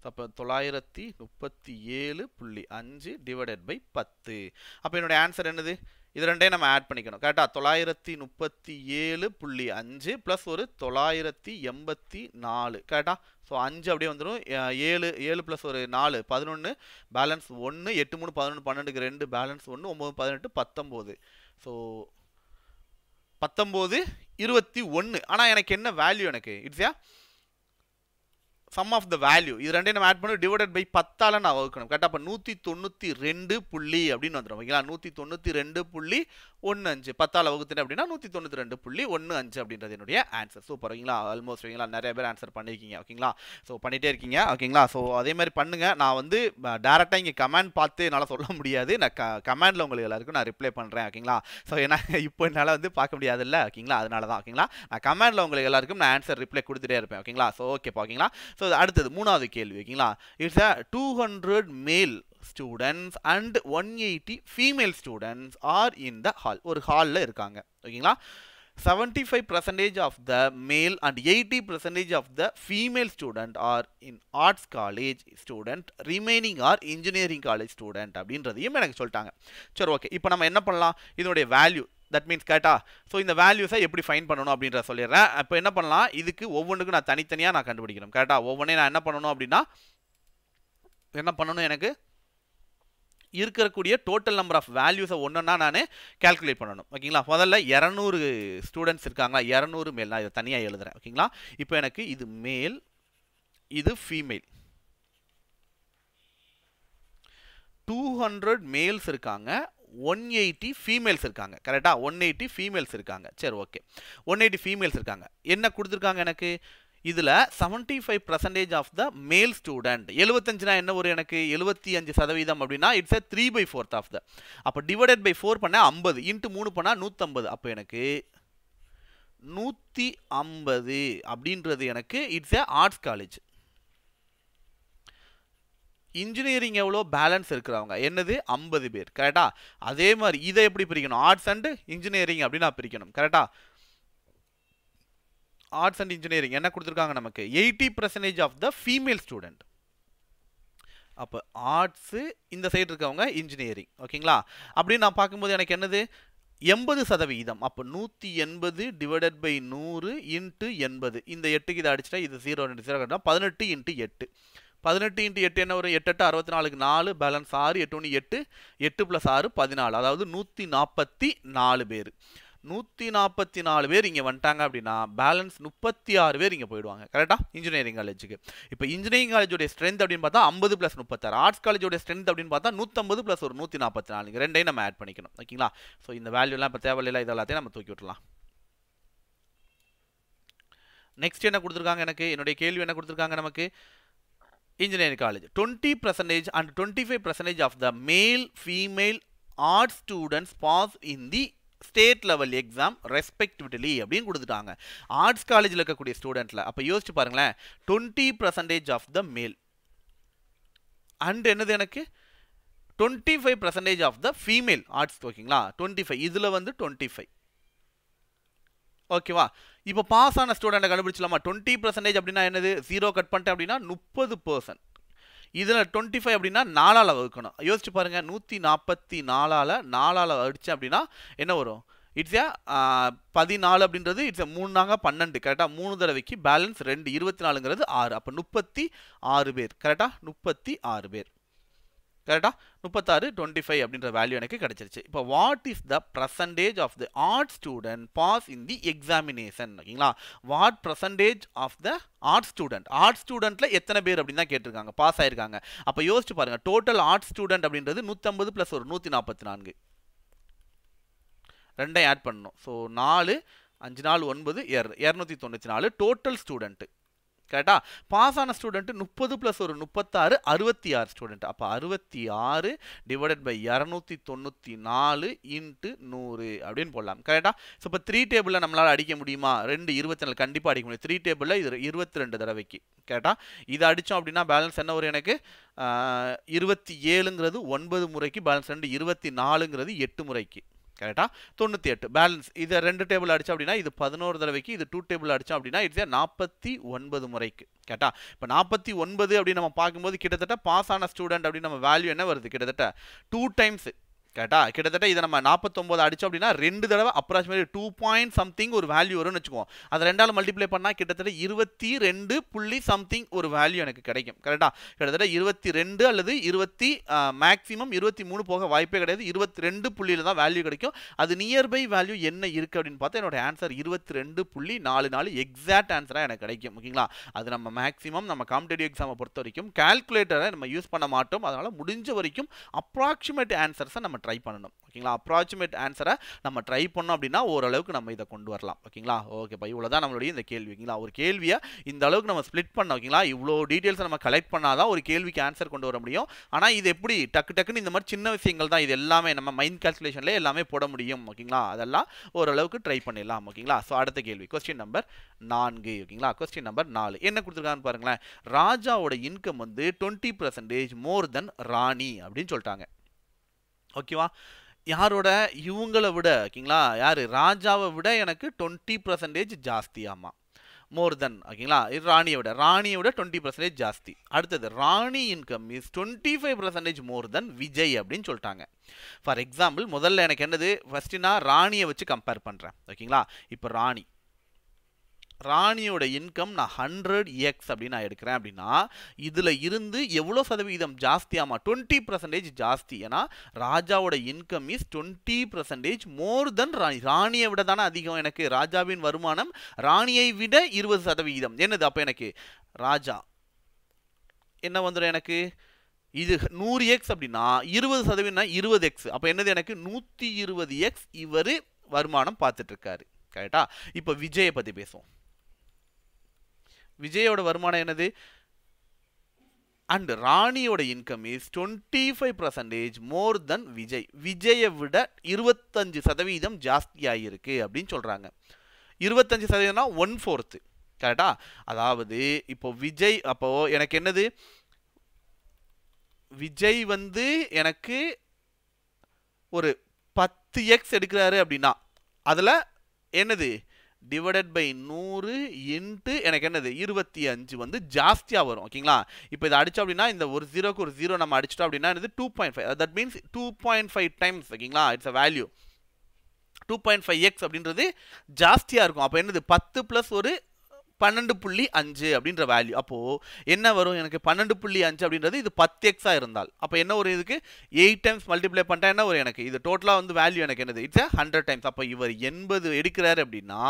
அப்போ தொள்ளாயிரத்தி முப்பத்தி ஏழு புள்ளி அஞ்சு டிவைடட் பை பத்து அப்போ என்னுடைய ஆன்சர் என்னது இது ரெண்டையும் நம்ம ஆட் பண்ணிக்கணும் கரெக்டா தொள்ளாயிரத்தி முப்பத்தி ஏழு புள்ளி அஞ்சு ப்ளஸ் ஒரு தொள்ளாயிரத்தி எண்பத்தி நாலு கரெக்டா ஸோ அஞ்சு அப்படியே வந்துடும் ஏழு ஏழு ப்ளஸ் ஒரு நாலு பதினொன்று பேலன்ஸ் ஒன்று எட்டு மூணு பதினொன்று பன்னெண்டுக்கு ரெண்டு பேலன்ஸ் ஒன்று ஒம்பது பதினெட்டு பத்தொம்போது ஸோ பத்தொம்போது இருபத்தி ஒன்று ஆனால் எனக்கு என்ன வேல்யூ எனக்கு it's sum of the value இது ரெண்டையும் நம்ம ஆட் பண்ணி டிவைடட் பை பத்தால் நான் வகுக்கணும் கரெக்டாக அப்போ நூற்றி தொண்ணூற்றி ரெண்டு புள்ளி அப்படின்னு வந்துடும் ஓகேங்களா நூற்றி தொண்ணூற்றி ரெண்டு புள்ளி ஒன்று அஞ்சு பத்தால் வகுத்துட்டேன் அப்படின்னா நூற்றி தொண்ணூற்றி ரெண்டு புள்ளி ஒன்று அஞ்சு அப்படின்றது என்னுடைய ஆன்சர் சூப்பர் ஓகேங்களா ஆல்மோஸ்ட் ஓகேங்களா நிறைய பேர் ஆன்சர் பண்ணியிருக்கீங்க ஓகேங்களா ஸோ பண்ணிகிட்டே இருக்கீங்க ஓகேங்களா ஸோ அதே மாதிரி பண்ணுங்கள் நான் வந்து டேரெக்டாக இங்கே கமெண்ட் பார்த்து என்னால் சொல்ல முடியாது நான் க கமெண்டில் உங்களுக்கு எல்லாருக்கும் நான் ரிப்ளை பண்ணுறேன் ஓகேங்களா ஸோ ஏன்னா இப்போ என்னால் வந்து பார்க்க முடியாது இல்லை ஓகேங்களா அதனால தான் ஓகேங்களா நான் கமெண்டில் உங்களுக்கு எல்லாருக்கும் நான் ஆன்சர் ரிப்ளை கொடுத்துட்டே இருப்பேன் ஓகேங்களா ஸோ ஓகே ஓகேங்களா ஸோ அடுத்தது மூணாவது கேள்வி ஓகேங்களா it's a two hundred male students and one eighty female students are in the hall ஒரு ஹாலில் இருக்காங்க ஓகேங்களா seventy five percentage of the male and eighty percentage of the female student are in arts college student remaining are engineering college student அப்படின்றதையும் எனக்கு சொல்லிட்டாங்க சரி okay இப்போ நம்ம என்ன பண்ணலாம் இதனுடைய வேல்யூ தட் மீன்ஸ் கேட்டா ஸோ இந்த வேல்யூஸை எப்படி ஃபைன் பண்ணணும் அப்படின்ற சொல்லிடுறேன் இப்போ என்ன பண்ணலாம் இதுக்கு ஒவ்வொன்றுக்கும் நான் தனித்தனியாக நான் கண்டுபிடிக்கணும் கேட்டா ஒவ்வொன்றே நான் என்ன பண்ணணும் அப்படின்னா என்ன பண்ணணும் எனக்கு இருக்கக்கூடிய டோட்டல் நம்பர் ஆஃப் வேல்யூஸை ஒன்றுனா நான் கேல்குலேட் பண்ணணும் ஓகேங்களா முதல்ல இரநூறு ஸ்டூடெண்ட்ஸ் இருக்காங்களா இரநூறு மேல் நான் இதை தனியாக எழுதுகிறேன் ஓகேங்களா இப்போ எனக்கு இது மேல் இது ஃபீமேல் டூ ஹண்ட்ரட் மேல்ஸ் இருக்காங்க ஒன் எயிட்டி ஃபீமேல்ஸ் இருக்காங்க கரெக்டாக ஒன் எயிட்டி ஃபீமேல்ஸ் இருக்காங்க சரி ஓகே ஒன் எயிட்டி ஃபீமேல்ஸ் இருக்காங்க என்ன கொடுத்துருக்காங்க எனக்கு இதில் seventy five percentage of the male student எழுபத்தஞ்சுனா என்ன ஒரு எனக்கு எழுபத்தி அஞ்சு சதவீதம் அப்படின்னா it's a three by fourth of the அப்போ டிவைடட் பை ஃபோர் பண்ண ஐம்பது இன்ட்டு மூணு பண்ணால் நூற்றம்பது அப்போ எனக்கு நூற்றி ஐம்பது அப்படின்றது எனக்கு it's a arts college engineering எவ்வளோ பேலன்ஸ் இருக்கிறவங்க என்னது ஐம்பது பேர் கரெக்டாக அதே மாதிரி இதை எப்படி பிரிக்கணும் ஆர்ட்ஸ் அண்ட் இன்ஜினியரிங் அப்படின்னு நான் பிரிக்கணும் கரெக்டாக ஆர்ட்ஸ் அண்ட் இன்ஜினியரிங் என்ன கொடுத்துருக்காங்க நமக்கு eighty percentage of the female student அப்போ ஆர்ட்ஸு இந்த சைடு இருக்கவங்க இன்ஜினியரிங் ஓகேங்களா அப்படின்னு நான் பார்க்கும்போது எனக்கு என்னது எண்பது சதவீதம் அப்போ நூற்றி எண்பது டிவைடட் பை நூறு இன்ட்டு எண்பது இந்த எட்டுக்கு இதை அடிச்சிட்டா இது ஜீரோ ரெண்டு ஜீரோ கட்டினா பதினெட்டு இன்ட்டு எட்டு பதினெட்டு இன்ட்டு எட்டு என்ன வரும் எட்டு எட்டு அறுபத்தி நாலுக்கு நாலு பேலன்ஸ் ஆறு எட்டு ஒன்று எட்டு எட்டு ப்ளஸ் ஆறு பதினாலு அதாவது நூற்றி நாற்பத்தி நாலு பேர் நூற்றி நாற்பத்தி நாலு பேர் இங்கே வந்துட்டாங்க அப்படின்னா பேலன்ஸ் முப்பத்தி ஆறு பேர் இங்கே போயிடுவாங்க கரெக்டாக இன்ஜினியரிங் காலேஜுக்கு இப்போ இன்ஜினியரிங் காலேஜோடைய ஸ்ட்ரென்த் அப்படின்னு பார்த்தா ஐம்பது ப்ளஸ் முப்பத்தாறு ஆர்ட்ஸ் காலேஜோடைய ஸ்ட்ரென்த் அப்படின்னு பார்த்தா நூற்றம்பது ப்ளஸ் ஒரு நூற்றி நாற்பத்தி நாலு ரெண்டையும் நம்ம ஆட் பண்ணிக்கணும் ஓகேங்களா ஸோ இந்த வேல்யூலாம் இப்போ தேவையில்லை இது எல்லாத்தையும் நம்ம தூக்கி விட்டுலாம் நெக்ஸ்ட் என்ன கொடுத்துருக்காங்க எனக்கு என்னுடைய கேள்வி என்ன கொடுத்துருக்காங்க நமக்கு engineering college twenty 20 and and five percentage of the male female art students pass in the state level exam respectively அப்படின்னு கொடுத்துட்டாங்க ஆர்ட்ஸ் காலேஜில் இருக்கக்கூடிய ஸ்டூடெண்ட்டில் அப்போ யோசிச்சு பாருங்களேன் twenty percentage of the male and என்னது எனக்கு twenty five percentage of the female arts ஓகேங்களா டுவெண்ட்டி ஃபைவ் இதில் வந்து டுவெண்ட்டி ஃபைவ் ஓகேவா இப்போ பாஸ் ஆன ஸ்டூடெண்ட்டை கண்டுபிடிச்சலாமா டுவெண்ட்டி பர்சன்டேஜ் அப்படின்னா என்னது ஜீரோ கட் பண்ணிட்டேன் அப்படின்னா முப்பது பர்சன்ட் இதில் டுவெண்ட்டி ஃபைவ் அப்படின்னா நாலால் வகுக்கணும் யோசிச்சு பாருங்கள் நூற்றி நாற்பத்தி நாலால் நாலால் அடித்தேன் அப்படின்னா என்ன வரும் இட்ஸ் ஏ பதினாலு அப்படின்றது இட்ஸ் ஏ மூணு நாங்கள் பன்னெண்டு கரெக்டாக மூணு தடவைக்கு பேலன்ஸ் ரெண்டு இருபத்தி நாலுங்கிறது ஆறு அப்போ முப்பத்தி ஆறு பேர் கரெக்டாக முப்பத்தி ஆறு பேர் கரெக்டாக முப்பத்தாறு டுவெண்ட்டி ஃபைவ் அப்படின்ற வேல்யூ எனக்கு கிடச்சிருச்சு இப்போ what is the percentage of the art student pass in the examination ஓகேங்களா what percentage of the art student art ஸ்டூடெண்ட்டில் எத்தனை பேர் அப்படின்னு தான் கேட்டிருக்காங்க பாஸ் ஆயிருக்காங்க அப்போ யோசிச்சு பாருங்கள் டோட்டல் ஆர்ட் ஸ்டூடெண்ட் அப்படின்றது நூற்றம்பது ப்ளஸ் ஒரு நூற்றி நாற்பத்தி நான்கு ரெண்டையும் ஆட் பண்ணணும் ஸோ நாலு அஞ்சு நாள் ஒன்பது இரநூத்தி தொண்ணூற்றி நாலு டோட்டல் ஸ்டூடெண்ட்டு கேட்டா பாஸ் ஆன ஸ்டூடெண்ட் முப்பது ப்ளஸ் ஒரு முப்பத்தாறு அறுபத்தி ஆறு ஸ்டூடெண்ட் அப்போ அறுபத்தி ஆறு டிவைடட் பை இரநூத்தி தொண்ணூற்றி நாலு இன்ட்டு நூறு அப்படின்னு போடலாம் கரெக்டா ஸோ இப்போ த்ரீ டேபிளில் நம்மளால் அடிக்க முடியுமா ரெண்டு இருபத்தி நாலு கண்டிப்பாக அடிக்க முடியும் த்ரீ டேபிளில் இது இருபத்தி ரெண்டு தடவைக்கு கேட்டா இதை அடித்தோம் அப்படின்னா பேலன்ஸ் என்ன வரும் எனக்கு இருபத்தி ஏழுங்கிறது ஒன்பது முறைக்கு பேலன்ஸ் ரெண்டு இருபத்தி நாலுங்கிறது எட்டு முறைக்கு கரெக்டாக தொண்ணூற்றி எட்டு பேலன்ஸ் இதை ரெண்டு டேபிள் அடித்தோம் அப்படின்னா இது பதினோரு தடவைக்கு இது டூ டேபிள் அடித்தோம் அப்படின்னா இது நாற்பத்தி ஒன்பது முறைக்கு கேட்டா இப்போ நாற்பத்தி ஒன்பது அப்படின்னு நம்ம பார்க்கும்போது கிட்டத்தட்ட பாஸ் ஆன ஸ்டூடெண்ட் அப்படின்னு நம்ம வேல்யூ என்ன வருது கிட்டத்தட்ட டூ டைம்ஸ் கேட்டா கிட்டத்தட்ட இதை நம்ம நாற்பத்தொம்போது அடிச்சோம் அப்படின்னா ரெண்டு தடவை அப்ராக்சிமேட் டூ பாயிண்ட் சம்திங் ஒரு வேல்யூ வரும்னு வச்சுக்கோம் அதை ரெண்டால் மல்டிப்ளை பண்ணால் கிட்டத்தட்ட இருபத்தி ரெண்டு புள்ளி சம்திங் ஒரு வேல்யூ எனக்கு கிடைக்கும் கரெக்டா கிட்டத்தட்ட இருபத்தி ரெண்டு அல்லது இருபத்தி மேக்ஸிமம் இருபத்தி மூணு போக வாய்ப்பே கிடையாது இருபத்தி ரெண்டு புள்ளியில் தான் வேல்யூ கிடைக்கும் அது நியர்பை வேல்யூ என்ன இருக்குது அப்படின்னு பார்த்தா என்னோட ஆன்சர் இருபத்தி ரெண்டு புள்ளி நாலு நாலு எக்ஸாக்ட் ஆன்சராக எனக்கு கிடைக்கும் ஓகேங்களா அது நம்ம மேக்ஸிமம் நம்ம காம்படேட்டிவ் எக்ஸாமை பொறுத்த வரைக்கும் கால்குலேட்டரை நம்ம யூஸ் பண்ண மாட்டோம் அதனால் முடிஞ்ச வரைக்கும் அப்ராக்சிமேட் ஆன்சர்ஸை நம்ம ட்ரை பண்ணணும் ஓகேங்களா அப்ராக்சிமேட் ஆன்சரை நம்ம ட்ரை பண்ணோம் அப்படின்னா ஓரளவுக்கு நம்ம இதை கொண்டு வரலாம் ஓகேங்களா ஓகே பா இவ்வளோ தான் நம்மளுடைய இந்த கேள்வி ஓகேங்களா ஒரு கேள்வியை இந்த அளவுக்கு நம்ம ஸ்பிளிட் பண்ண ஓகேங்களா இவ்வளோ டீட்டெயில்ஸ் நம்ம கலெக்ட் பண்ணாதான் ஒரு கேள்விக்கு ஆன்சர் கொண்டு வர முடியும் ஆனால் இது எப்படி டக்கு டக்குன்னு இந்த மாதிரி சின்ன விஷயங்கள் தான் இது எல்லாமே நம்ம மைண்ட் கால்குலேஷனில் எல்லாமே போட முடியும் ஓகேங்களா அதெல்லாம் ஓரளவுக்கு ட்ரை பண்ணிடலாம் ஓகேங்களா ஸோ அடுத்த கேள்வி கொஸ்டின் நம்பர் நான்கு ஓகேங்களா கொஸ்டின் நம்பர் நாலு என்ன கொடுத்துருக்காங்கன்னு பாருங்களேன் ராஜாவோட இன்கம் வந்து டுவெண்ட்டி பர்சன்டேஜ் மோர் தென் ராணி அப்படின்னு சொல்லிட்டாங்க ஓகேவா யாரோட இவங்களை விட ஓகேங்களா யார் ராஜாவை விட எனக்கு டுவெண்ட்டி பர்சன்டேஜ் ஆமாம் மோர் தென் ஓகேங்களா ராணியை விட ராணியை விட டுவெண்ட்டி பர்சன்டேஜ் ஜாஸ்தி அடுத்தது Rani income is twenty five percentage more than Vijay அப்படின்னு சொல்லிட்டாங்க ஃபார் எக்ஸாம்பிள் முதல்ல எனக்கு என்னது ஃபஸ்ட்டு நான் ராணியை வச்சு கம்பேர் பண்ணுறேன் ஓகேங்களா இப்போ ராணி ராணியோட இன்கம் நான் ஹண்ட்ரட் எக்ஸ் அப்படின்னு நான் எடுக்கிறேன் அப்படின்னா இதில் இருந்து எவ்வளோ சதவீதம் ஜாஸ்தியாமா டுவெண்ட்டி பர்சன்டேஜ் ஜாஸ்தி ஏன்னா ராஜாவோட income is twenty percentage more than Rani ராணியை விட தானே அதிகம் எனக்கு ராஜாவின் வருமானம் ராணியை விட இருபது சதவீதம் என்னது அப்போ எனக்கு ராஜா என்ன வந்துடும் எனக்கு இது நூறு எக்ஸ் அப்படின்னா இருபது சதவீதம்னா இருபது எக்ஸ் அப்போ என்னது எனக்கு நூற்றி இருபது எக்ஸ் இவர் வருமானம் பார்த்துட்ருக்காரு கரெக்டா இப்போ விஜயை பற்றி பேசுவோம் விஜயோட வருமானம் என்னது அண்ட் ராணியோட income is twenty five percentage more than Vijay விஜயை விட இருபத்தஞ்சு சதவீதம் ஜாஸ்தியாக அப்படின்னு சொல்கிறாங்க இருபத்தஞ்சு சதவீதம்னா ஒன் ஃபோர்த்து கரெக்டா அதாவது இப்போ விஜய் அப்போது எனக்கு என்னது விஜய் வந்து எனக்கு ஒரு பத்து எக்ஸ் எடுக்கிறாரு அப்படின்னா அதில் என்னது டிவைடட் பை நூறு இன்ட்டு எனக்கு என்னது இருபத்தி அஞ்சு வந்து ஜாஸ்தியாக வரும் ஓகேங்களா இப்போ இதை அடித்தோம் அப்படின்னா இந்த ஒரு ஜீரோக்கு ஒரு ஜீரோ நம்ம அடிச்சிட்டோம் அப்படின்னா என்னது two point five that means two point five times ஓகேங்களா it's a value two point five X அப்படின்றது ஜாஸ்தியாக இருக்கும் அப்போ என்னது பத்து ப்ளஸ் ஒரு பன்னெண்டு புள்ளி அஞ்சு அப்படின்ற வேல்யூ அப்போது என்ன வரும் எனக்கு பன்னெண்டு புள்ளி அஞ்சு அப்படின்றது இது பத்து எக்ஸாக இருந்தால் அப்போ என்ன ஒரு இதுக்கு எயிட் டைம்ஸ் மல்டிப்ளை பண்ணிட்டா என்ன ஒரு எனக்கு இது டோட்டலாக வந்து வேல்யூ எனக்கு என்னது இட்ஸ் ஹண்ட்ரட் டைம்ஸ் அப்போ இவர் எண்பது எடுக்கிறார் அப்படின்னா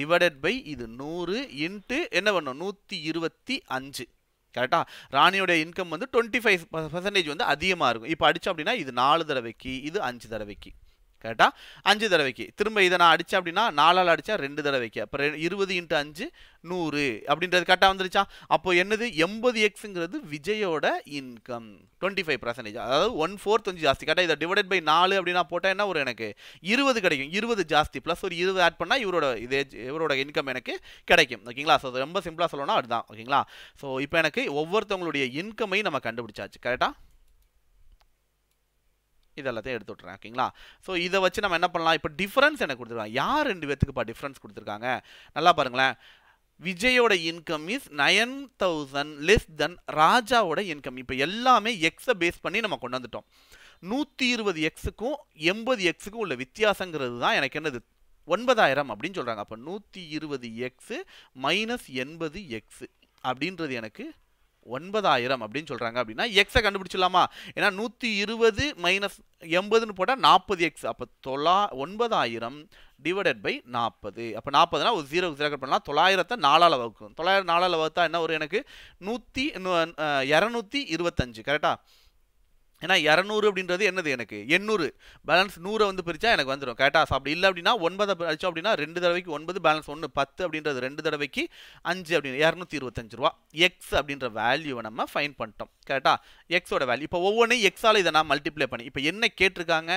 டிவைடட் பை இது நூறு இன்ட்டு என்ன பண்ணும் நூற்றி இருபத்தி அஞ்சு கரெக்டாக ராணியோட இன்கம் வந்து டுவெண்ட்டி ஃபைவ் பர்சன்டேஜ் வந்து அதிகமாக இருக்கும் இப்போ அடித்தோம் அப்படின்னா இது நாலு தடவைக்கு இது அஞ்சு தடவைக்கு கேட்டால் அஞ்சு தடவைக்கு திரும்ப இதை நான் அடித்தேன் அப்படின்னா நாலால் அடித்தா ரெண்டு தடவைக்கு அப்போ இருபது இன்ட்டு அஞ்சு நூறு அப்படின்றது கரெக்டாக வந்துருச்சா அப்போ என்னது எண்பது எக்ஸுங்கிறது விஜயோட இன்கம் டுவெண்ட்டி ஃபைவ் பர்சன்டேஜ் அதாவது ஒன் ஃபோர்த் கொஞ்சம் ஜாஸ்தி கரெக்டாக இதை டிவைட் பை நாலு அப்படின்னா போட்டால் என்ன ஒரு எனக்கு இருபது கிடைக்கும் இருபது ஜாஸ்தி ப்ளஸ் ஒரு இருபது ஆட் பண்ணால் இவரோட இதே இவரோட இன்கம் எனக்கு கிடைக்கும் ஓகேங்களா ஸோ ரொம்ப சிம்பிளாக சொல்லணும்னா அதுதான் ஓகேங்களா ஸோ இப்போ எனக்கு ஒவ்வொருத்தவங்களுடைய இன்கமையும் நம்ம கண்டுபிடிச்சாச்சு கரெக்டாக இதெல்லாத்தையும் எடுத்து விட்றேன் ஓகேங்களா ஸோ இதை வச்சு நம்ம என்ன பண்ணலாம் இப்போ டிஃப்ரென்ஸ் எனக்கு கொடுத்துருக்காங்க யார் ரெண்டு பேத்துக்குப்பா டிஃப்ரென்ஸ் கொடுத்துருக்காங்க நல்லா பாருங்களேன் விஜயோட income is nine thousand less than ராஜாவோட இன்கம் இப்போ எல்லாமே எக்ஸை பேஸ் பண்ணி நம்ம கொண்டு வந்துட்டோம் நூற்றி இருபது எக்ஸுக்கும் எண்பது எக்ஸுக்கும் உள்ள வித்தியாசங்கிறது தான் எனக்கு என்னது ஒன்பதாயிரம் அப்படின்னு சொல்கிறாங்க அப்போ நூற்றி இருபது எக்ஸு மைனஸ் எண்பது எக்ஸு அப்படின்றது எனக்கு ஒன்பதாயிரம் அப்படின்னு சொல்கிறாங்க அப்படின்னா எக்ஸை கண்டுபிடிச்சிடலாமா ஏன்னா நூற்றி இருபது மைனஸ் எண்பதுன்னு போட்டால் நாற்பது எக்ஸ் அப்போ தொள்ளா ஒன்பதாயிரம் டிவைடட் பை நாற்பது அப்போ நாற்பதுனா ஒரு ஜீரோ ஜீரோ கட் பண்ணலாம் தொள்ளாயிரத்தை நாலால் வகுக்கும் தொள்ளாயிரம் நாலால் வகுத்தா என்ன வரும் எனக்கு நூற்றி இரநூத்தி இருபத்தஞ்சு கரெக்டாக ஏன்னா இரநூறு அப்படின்றது என்னது எனக்கு எண்ணூறு பேலன்ஸ் நூறை வந்து பிரித்தா எனக்கு வந்துடும் கேட்டாஸ் அப்படி இல்லை அப்படின்னா ஒன்பதை அடிச்சோம் அப்படின்னா ரெண்டு தடவைக்கு ஒன்பது பேலன்ஸ் ஒன்று பத்து அப்படின்றது ரெண்டு தடவைக்கு அஞ்சு அப்படின்னு இரநூத்தி இருபத்தஞ்சு ரூபா எக்ஸ் அப்படின்ற வேல்யூவை நம்ம ஃபைன் பண்ணிட்டோம் கேட்டா எக்ஸோட வேல்யூ இப்போ ஒவ்வொன்றையும் எக்ஸால் இதை நான் மல்டிப்ளை பண்ணி இப்போ என்ன கேட்டிருக்காங்க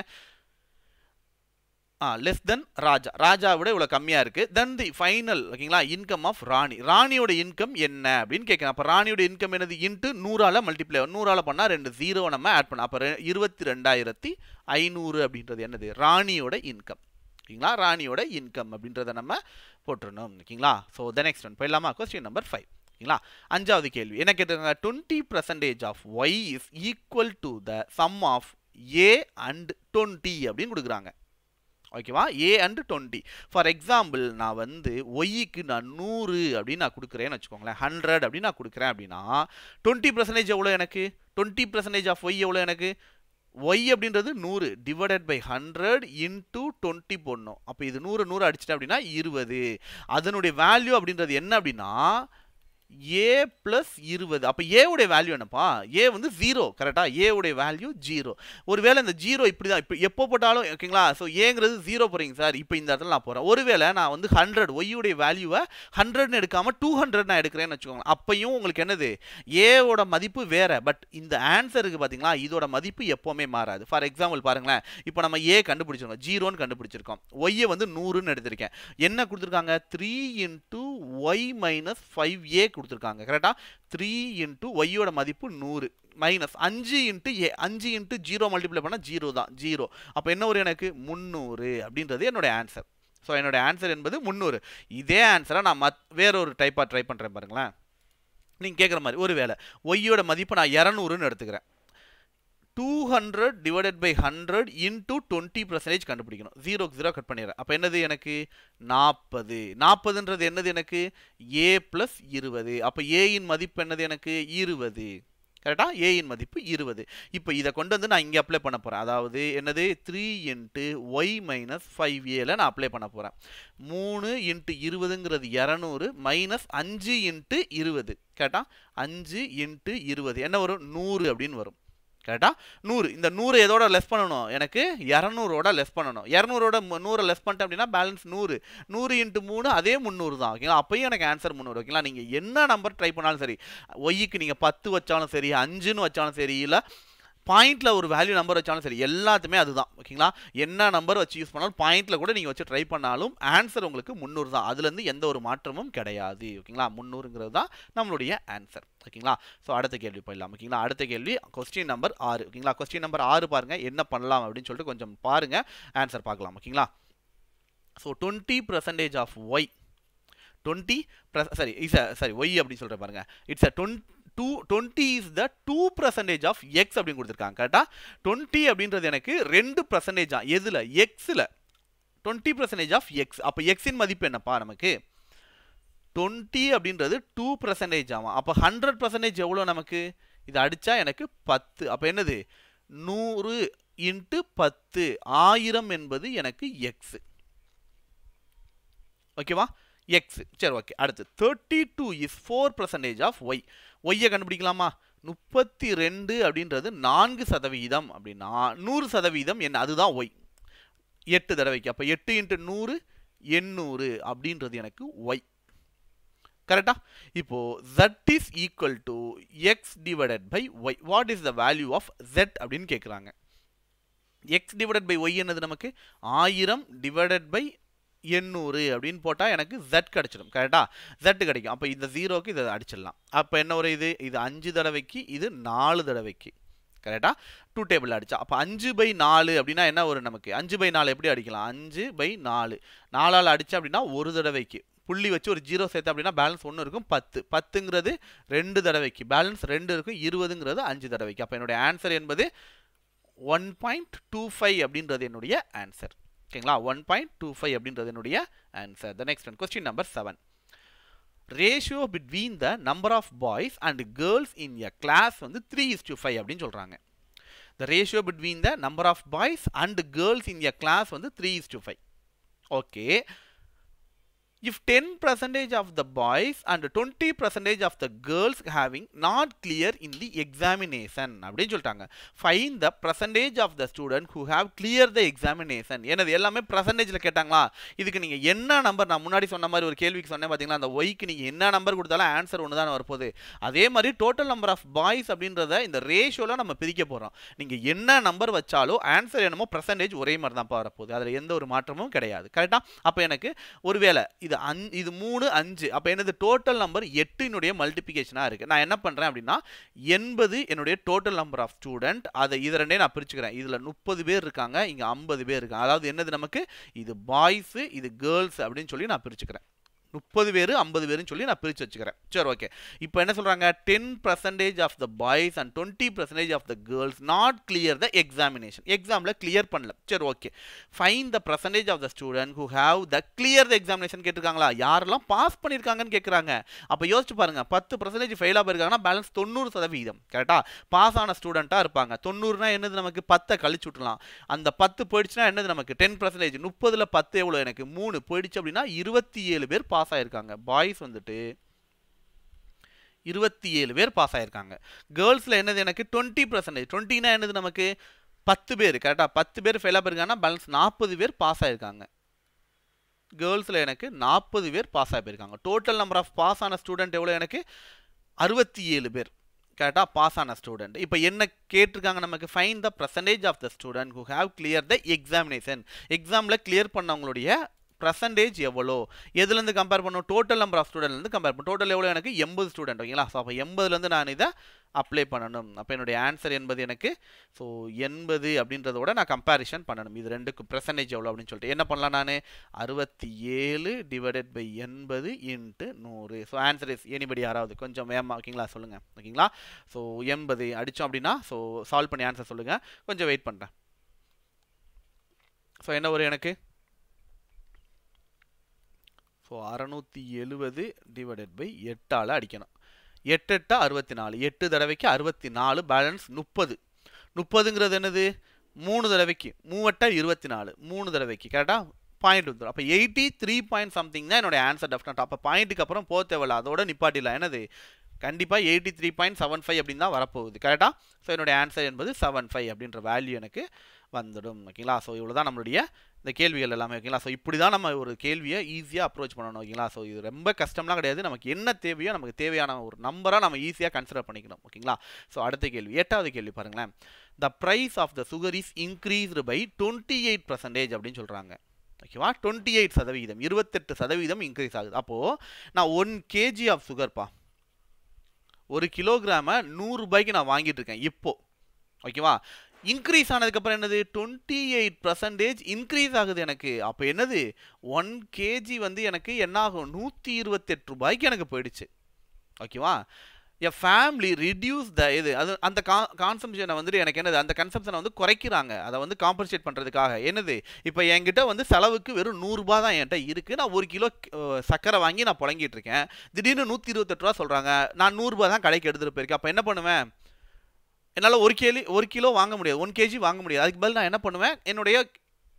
லெஸ் தென் ராஜா ராஜாவை விட இவ்வளோ கம்மியாக இருக்குது தென் தி ஃபைனல் ஓகேங்களா இன்கம் ஆஃப் ராணி ராணியோட இன்கம் என்ன அப்படின்னு கேட்குறேன் அப்போ ராணியோட இன்கம் என்னது இன்ட்டு நூறால் மல்டிப்ளை நூறால் பண்ணால் ரெண்டு ஜீரோ நம்ம ஆட் பண்ணோம் அப்போ இருபத்தி ரெண்டாயிரத்தி ஐநூறு அப்படின்றது என்னது ராணியோட இன்கம் ஓகேங்களா ராணியோட இன்கம் அப்படின்றத நம்ம போட்டுருணும் ஓகேங்களா ஸோ த நெக்ஸ்ட் ஒன் போயிடலாமா கொஸ்டின் நம்பர் ஃபைவ் ஓகேங்களா அஞ்சாவது கேள்வி என்ன கேட்டிருக்காங்க twenty percentage of Y is equal to the sum of A and twenty அப்படின்னு கொடுக்குறாங்க ஓகேவா A and twenty for example நான் வந்து ஒய்க்கு நான் நூறு அப்படின்னு நான் கொடுக்குறேன்னு வச்சுக்கோங்களேன் ஹண்ட்ரட் அப்படின்னு நான் கொடுக்குறேன் அப்படின்னா டுவெண்ட்டி பர்சன்டேஜ் எவ்வளோ எனக்கு டுவெண்ட்டி பர்சன்டேஜ் ஆஃப் ஒய் எவ்வளோ எனக்கு ஒய் அப்படின்றது நூறு divided by hundred into twenty போடணும் அப்போ இது நூறு நூறு அடிச்சிட்டேன் அப்படின்னா இருபது அதனுடைய வேல்யூ அப்படின்றது என்ன அப்படின்னா ஏ ப்ளஸ் இருபது அப்போ ஏவுடைய வேல்யூ என்னப்பா ஏ வந்து ஜீரோ கரெக்டாக ஏவுடைய வேல்யூ ஜீரோ ஒருவேளை இந்த ஜீரோ இப்படி தான் இப்போ எப்போ போட்டாலும் ஓகேங்களா ஸோ ஏங்கிறது ஜீரோ போகிறீங்க சார் இப்போ இந்த இடத்துல நான் போகிறேன் ஒருவேளை நான் வந்து ஹண்ட்ரட் ஒய்யுடைய வேல்யூவை ஹண்ட்ரட்னு எடுக்காமல் டூ ஹண்ட்ரட் நான் எடுக்கிறேன்னு வச்சுக்கோங்க அப்பையும் உங்களுக்கு என்னது ஏவோட மதிப்பு வேறு பட் இந்த ஆன்சருக்கு பார்த்தீங்களா இதோட மதிப்பு எப்போவுமே மாறாது ஃபார் எக்ஸாம்பிள் பாருங்களேன் இப்போ நம்ம ஏ கண்டுபிடிச்சிருக்கோம் ஜீரோன்னு கண்டுபிடிச்சிருக்கோம் ஒய்யை வந்து நூறுன்னு எடுத்திருக்கேன் என்ன கொடுத்துருக்காங்க three into Y minus five A கொடுத்துருக்காங்க கரெக்டாக த்ரீ இன்ட்டு ஒய்யோட மதிப்பு நூறு மைனஸ் அஞ்சு இன்ட்டு ஏ அஞ்சு இன்ட்டு ஜீரோ மல்டிப்ளை பண்ணால் ஜீரோ தான் ஜீரோ அப்போ என்ன ஒரு எனக்கு முந்நூறு அப்படின்றது என்னோடய ஆன்சர் ஸோ என்னோடய ஆன்சர் என்பது முந்நூறு இதே ஆன்சரை நான் மத் வேறொரு டைப்பாக ட்ரை பண்ணுறேன் பாருங்களேன் நீங்கள் கேட்குற மாதிரி ஒரு வேலை ஒய்யோட மதிப்பு நான் இரநூறுன்னு எடுத்துக்கிறேன் two hundred divided by hundred into twenty percentage கண்டுபிடிக்கணும் ஜீரோக்கு ஜீரோ கட் பண்ணிடுறேன் அப்போ என்னது எனக்கு நாற்பது நாற்பதுன்றது என்னது எனக்கு ஏ ப்ளஸ் இருபது அப்போ ஏயின் மதிப்பு என்னது எனக்கு இருபது கரெக்டாக ஏயின் மதிப்பு இருபது இப்போ இதை கொண்டு வந்து நான் இங்கே அப்ளை பண்ண போகிறேன் அதாவது என்னது three into Y minus five ஏல நான் அப்ளை பண்ண போகிறேன் மூணு இன்ட்டு இருபதுங்கிறது இரநூறு மைனஸ் அஞ்சு இன்ட்டு இருபது கரெக்டாக அஞ்சு இன்ட்டு இருபது என்ன வரும் நூறு அப்படின்னு வரும் கரெக்டாக நூறு இந்த நூறு எதோட லெஸ் பண்ணணும் எனக்கு இரநூறோட லெஸ் பண்ணணும் இரநூறோட நூறை லெஸ் பண்ணிட்டேன் அப்படின்னா பேலன்ஸ் நூறு நூறு இன்ட்டு மூணு அதே முந்நூறு தான் ஓகேங்களா அப்பயும் எனக்கு ஆன்சர் முந்நூறு ஓகேங்களா நீங்கள் என்ன நம்பர் ட்ரை பண்ணாலும் சரி ஒய்க்கு நீங்கள் பத்து வச்சாலும் சரி அஞ்சுன்னு வச்சாலும் சரி இல்லை பாயிண்ட்டில் ஒரு வேல்யூ நம்பர் வச்சாலும் சரி எல்லாத்துமே அதுதான் ஓகேங்களா என்ன நம்பர் வச்சு யூஸ் பண்ணாலும் பாயிண்ட்டில் கூட நீங்கள் வச்சு ட்ரை பண்ணாலும் ஆன்சர் உங்களுக்கு முந்நூறு தான் அதுலேருந்து எந்த ஒரு மாற்றமும் கிடையாது ஓகேங்களா முந்நூறுங்கிறது தான் நம்மளுடைய ஆன்சர் ஓகேங்களா ஸோ அடுத்த கேள்வி போயிடலாம் ஓகேங்களா அடுத்த கேள்வி கொஸ்டின் நம்பர் ஆறு ஓகேங்களா கொஸ்டின் நம்பர் ஆறு பாருங்கள் என்ன பண்ணலாம் அப்படின்னு சொல்லிட்டு கொஞ்சம் பாருங்கள் ஆன்சர் பார்க்கலாம் ஓகேங்களா so twenty percentage of y twenty sorry is sorry y அப்படின்னு சொல்கிற பாருங்கள் it's a twenty two twenty is the two percentage of x அப்படின்னு கொடுத்துருக்காங்க கரெக்டாக டுவெண்ட்டி அப்படின்றது எனக்கு ரெண்டு பர்சன்டேஜ் தான் எதில் எக்ஸில் டுவெண்ட்டி பர்சன்டேஜ் ஆஃப் எக்ஸ் அப்போ எக்ஸின் மதிப்பு என்னப்பா நமக்கு டுவெண்ட்டி அப்படின்றது டூ பர்சன்டேஜ் ஆகும் அப்போ ஹண்ட்ரட் பர்சன்டேஜ் எவ்வளோ நமக்கு இது அடித்தா எனக்கு பத்து அப்போ என்னது நூறு இன்ட்டு பத்து ஆயிரம் என்பது எனக்கு எக்ஸு ஓகேவா எக்ஸ் சரி ஓகே அடுத்து thirty two is four percentage of y ஒய்யை கண்டுபிடிக்கலாமா முப்பத்தி ரெண்டு அப்படின்றது நான்கு சதவீதம் அப்படின்னா நூறு சதவீதம் என்ன அதுதான் ஒய் எட்டு தடவைக்கு அப்போ எட்டு இன்ட்டு நூறு எண்ணூறு அப்படின்றது எனக்கு ஒய் கரெக்டா இப்போ zed is equal to x divided by y what is the value of zed அப்படின்னு கேட்குறாங்க எக்ஸ் டிவைடட் பை ஒய் என்னது நமக்கு ஆயிரம் டிவைடட் பை எண்ணூறு அப்படின்னு போட்டால் எனக்கு ஜெட் கிடச்சிடும் கரெக்டாக ஜெட்டு கிடைக்கும் அப்போ இந்த ஜீரோக்கு இதை அடிச்சிடலாம் அப்போ என்ன ஒரு இது இது அஞ்சு தடவைக்கு இது நாலு தடவைக்கு கரெக்டாக டூ டேபிள் அடித்தா அப்போ அஞ்சு பை நாலு அப்படின்னா என்ன ஒரு நமக்கு அஞ்சு பை நாலு எப்படி அடிக்கலாம் அஞ்சு பை நாலு நாலால் அடித்தா அப்படின்னா ஒரு தடவைக்கு புள்ளி வச்சு ஒரு ஜீரோ சேர்த்து அப்படின்னா பேலன்ஸ் ஒன்று இருக்கும் பத்து பத்துங்கிறது ரெண்டு தடவைக்கு பேலன்ஸ் ரெண்டு இருக்கும் இருபதுங்கிறது அஞ்சு தடவைக்கு அப்போ என்னுடைய ஆன்சர் என்பது ஒன் பாயிண்ட் டூ ஃபைவ் அப்படின்றது என்னுடைய ஆன்சர் ஓகேங்களா ஒன் பாயிண்ட் டூ ஃபைவ் அப்படின்றது என்னுடைய answer the next one question number seven ratio between the number of boys and girls in a class வந்து த்ரீ இஸ் டு ஃபைவ் அப்படின்னு சொல்கிறாங்க the ratio between the number of boys and girls in a class வந்து three is to five okay if ten percentage of the boys and 20 percentage of the girls having not clear in the examination அப்படின்னு சொல்லிட்டாங்க fine the percentage of the student who have clear the examination எனது எல்லாமே percentageல கேட்டாங்களா இதுக்கு நீங்கள் என்ன number நான் முன்னாடி சொன்ன மாதிரி ஒரு கேள்விக்கு சொன்னேன் பார்த்தீங்களா அந்த ஒய்க்கு நீங்கள் என்ன நம்பர் கொடுத்தாலும் ஆன்சர் ஒன்று தான் வரப்போகுது அதே மாதிரி டோட்டல் நம்பர் ஆஃப் பாய்ஸ் அப்படின்றத இந்த ரேஷியோவில் நம்ம பிரிக்க போகிறோம் நீங்கள் என்ன நம்பர் வச்சாலும் ஆன்சர் என்னமோ பர்சன்டேஜ் ஒரே மாதிரி தான் வரப்போகுது அதில் எந்த ஒரு மாற்றமும் கிடையாது கரெக்டாக அப்போ எனக்கு ஒருவேளை இது இது அஞ் இது மூணு அஞ்சு அப்போ எனது டோட்டல் நம்பர் எட்டினுடைய மல்டிபிகேஷனாக இருக்குது நான் என்ன பண்ணுறேன் அப்படின்னா எண்பது என்னுடைய டோட்டல் நம்பர் ஆஃப் ஸ்டூடெண்ட் அதை இதை ரெண்டே நான் பிரிச்சுக்கிறேன் இதில் முப்பது பேர் இருக்காங்க இங்கே ஐம்பது பேர் இருக்காங்க அதாவது என்னது நமக்கு இது பாய்ஸு இது கேர்ள்ஸ் அப்படின்னு சொல்லி நான் பிரிச்சுக்கிறேன் முப்பது பேர் ஐம்பது பேர்னு சொல்லி நான் பிரித்து வச்சுக்கிறேன் சரி ஓகே இப்போ என்ன சொல்கிறாங்க ten percentage of the boys and twenty percentage of the girls not clear the examination எக்ஸாமில் கிளியர் பண்ணல சரி okay fine the percentage of the student who have the clear the examination கேட்டிருக்காங்களா யாரெல்லாம் பாஸ் பண்ணியிருக்காங்கன்னு கேட்குறாங்க அப்போ யோசிச்சு பாருங்கள் பத்து பர்சன்டேஜ் ஃபெயிலாக போயிருக்காங்கன்னா பேலன்ஸ் தொண்ணூறு சதவீதம் கரெக்டாக பாஸ் ஆன ஸ்டூடெண்ட்டாக இருப்பாங்க தொண்ணூறுனா என்னது நமக்கு பத்தை கழிச்சு விட்டலாம் அந்த பத்து போயிடுச்சுன்னா என்னது நமக்கு டென் பர்சன்டேஜ் முப்பதில் பத்து எவ்வளோ எனக்கு மூணு போயிடுச்சு அப்படின்னா இருபத்தி ஏழு பேர் பாஸ் பாஸ் ஆகியிருக்காங்க பாய்ஸ் வந்துட்டு இருபத்தி ஏழு பேர் பாஸ் ஆகிருக்காங்க கேர்ள்ஸில் என்னது எனக்கு டுவெண்ட்டி பர்சன்டேஜ் டுவெண்ட்டினா என்னது நமக்கு பத்து பேர் கரெக்டாக பத்து பேர் ஃபெயிலாக போயிருக்காங்கன்னா பேலன்ஸ் நாற்பது பேர் பாஸ் ஆகியிருக்காங்க கேர்ள்ஸில் எனக்கு நாற்பது பேர் பாஸ் ஆகி போயிருக்காங்க டோட்டல் நம்பர் ஆஃப் பாஸ் ஆன ஸ்டூடெண்ட் எவ்வளோ எனக்கு அறுபத்தி ஏழு பேர் கரெக்டாக பாஸ் ஆன ஸ்டூடெண்ட் இப்போ என்ன கேட்டிருக்காங்க நமக்கு fine the percentage of the student who have clear the examination எக்ஸாமில் கிளியர் பண்ணவங்களுடைய பர்சன்டேஜ் எவ்வளோ எதுலேருந்து கம்பேர் பண்ணணும் டோட்டல் நம்பர் ஆஃப் ஸ்டூடெண்ட்லேருந்து கம்பேர் பண்ணும் டோட்டல் எவ்வளோ எனக்கு எண்பது ஸ்டூடெண்ட் ஓகேங்களா ஸோ அப்போ எண்பதுலேருந்து நான் இதை அப்ளை பண்ணணும் அப்போ என்னுடைய ஆன்சர் என்பது எனக்கு ஸோ எண்பது அப்படின்றதோட நான் கம்பேரிஷன் பண்ணணும் இது ரெண்டுக்கு பர்சன்டேஜ் எவ்வளோ அப்படின்னு சொல்லிட்டு என்ன பண்ணலாம் நான் அறுபத்தி ஏழு டிவைடட் பை எண்பது இன்ட்டு நூறு ஸோ ஆன்சர் இஸ் எனிபடி யாராவது கொஞ்சம் வேமா ஓகேங்களா சொல்லுங்கள் ஓகேங்களா ஸோ எண்பது அடித்தோம் அப்படின்னா ஸோ சால்வ் பண்ணி ஆன்சர் சொல்லுங்கள் கொஞ்சம் வெயிட் பண்ணுறேன் ஸோ என்ன ஒரு எனக்கு ஸோ அறநூற்றி எழுபது டிவைடட் பை எட்டால் அடிக்கணும் எட்டு எட்டா அறுபத்தி நாலு எட்டு தடவைக்கு அறுபத்தி நாலு பேலன்ஸ் முப்பது முப்பதுங்கிறது என்னது மூணு தடவைக்கு மூவட்டா இருபத்தி நாலு மூணு தடவைக்கு கரெக்டாக பாயிண்ட் வந்துடும் அப்போ எயிட்டி த்ரீ பாயிண்ட் சம்திங் தான் என்னோட ஆன்சர் டெஃபினட் அப்போ பாயிண்ட்டுக்கு அப்புறம் போக தேவையில்ல அதோட நிப்பாட்டில என்னது கண்டிப்பாக eighty three point seven five அப்படின்னு தான் வரப்போகுது கரெக்டாக ஸோ என்னோடய ஆன்சர் என்பது செவன் ஃபைவ் அப்படின்ற வேல்யூ எனக்கு வந்துடும் ஓகேங்களா ஸோ இவ்வளோ தான் நம்மளுடைய இந்த கேள்விகள் எல்லாமே ஓகேங்களா ஸோ இப்படி தான் நம்ம ஒரு கேள்வியை ஈஸியாக அப்ரோச் பண்ணணும் ஓகேங்களா ஸோ இது ரொம்ப கஷ்டம்லாம் கிடையாது நமக்கு என்ன தேவையோ நமக்கு தேவையான ஒரு நம்பராக நம்ம ஈஸியாக கன்சிடர் பண்ணிக்கணும் ஓகேங்களா ஸோ அடுத்த கேள்வி எட்டாவது கேள்வி பாருங்களேன் the price of the sugar is increased by twenty eight percentage அப்படின்னு சொல்கிறாங்க ஓகேவா டுவெண்ட்டி எயிட் சதவீதம் இருபத்தெட்டு சதவீதம் இன்க்ரீஸ் ஆகுது அப்போது நான் ஒன் கேஜி ஆஃப் சுகர்ப்பா ஒரு கிலோகிராமை நூறுரூபாய்க்கு நான் வாங்கிட்டு இருக்கேன் இப்போது ஓகேவா இன்க்ரீஸ் ஆனதுக்கப்புறம் என்னது டுவெண்ட்டி எயிட் பர்சன்டேஜ் இன்க்ரீஸ் ஆகுது எனக்கு அப்போ என்னது ஒன் கேஜி வந்து எனக்கு என்னாகும் நூற்றி இருபத்தெட்டு ரூபாய்க்கு எனக்கு போயிடுச்சு ஓகேவா எ ஃபேமிலி ரிடியூஸ் த இது அது அந்த கா கான்சம்ஷனை வந்துட்டு எனக்கு என்னது அந்த கன்சம்ஷனை வந்து குறைக்கிறாங்க அதை வந்து காம்பன்சேட் பண்ணுறதுக்காக என்னது இப்போ என்கிட்ட வந்து செலவுக்கு வெறும் நூறுரூபா தான் என்கிட்ட இருக்குது நான் ஒரு கிலோ சர்க்கரை வாங்கி நான் புழங்கிட்டு இருக்கேன் திடீர்னு நூற்றி இருபத்தெட்டு ரூபா சொல்கிறாங்க நான் நூறுரூபா தான் கடைக்கு எடுத்துகிட்டு போயிருக்கேன் அப்போ என்ன பண்ணுவேன் என்னால் ஒரு கேலி ஒரு கிலோ வாங்க முடியாது ஒன் கேஜி வாங்க முடியாது அதுக்கு பதில் நான் என்ன பண்ணுவேன் என்னுடைய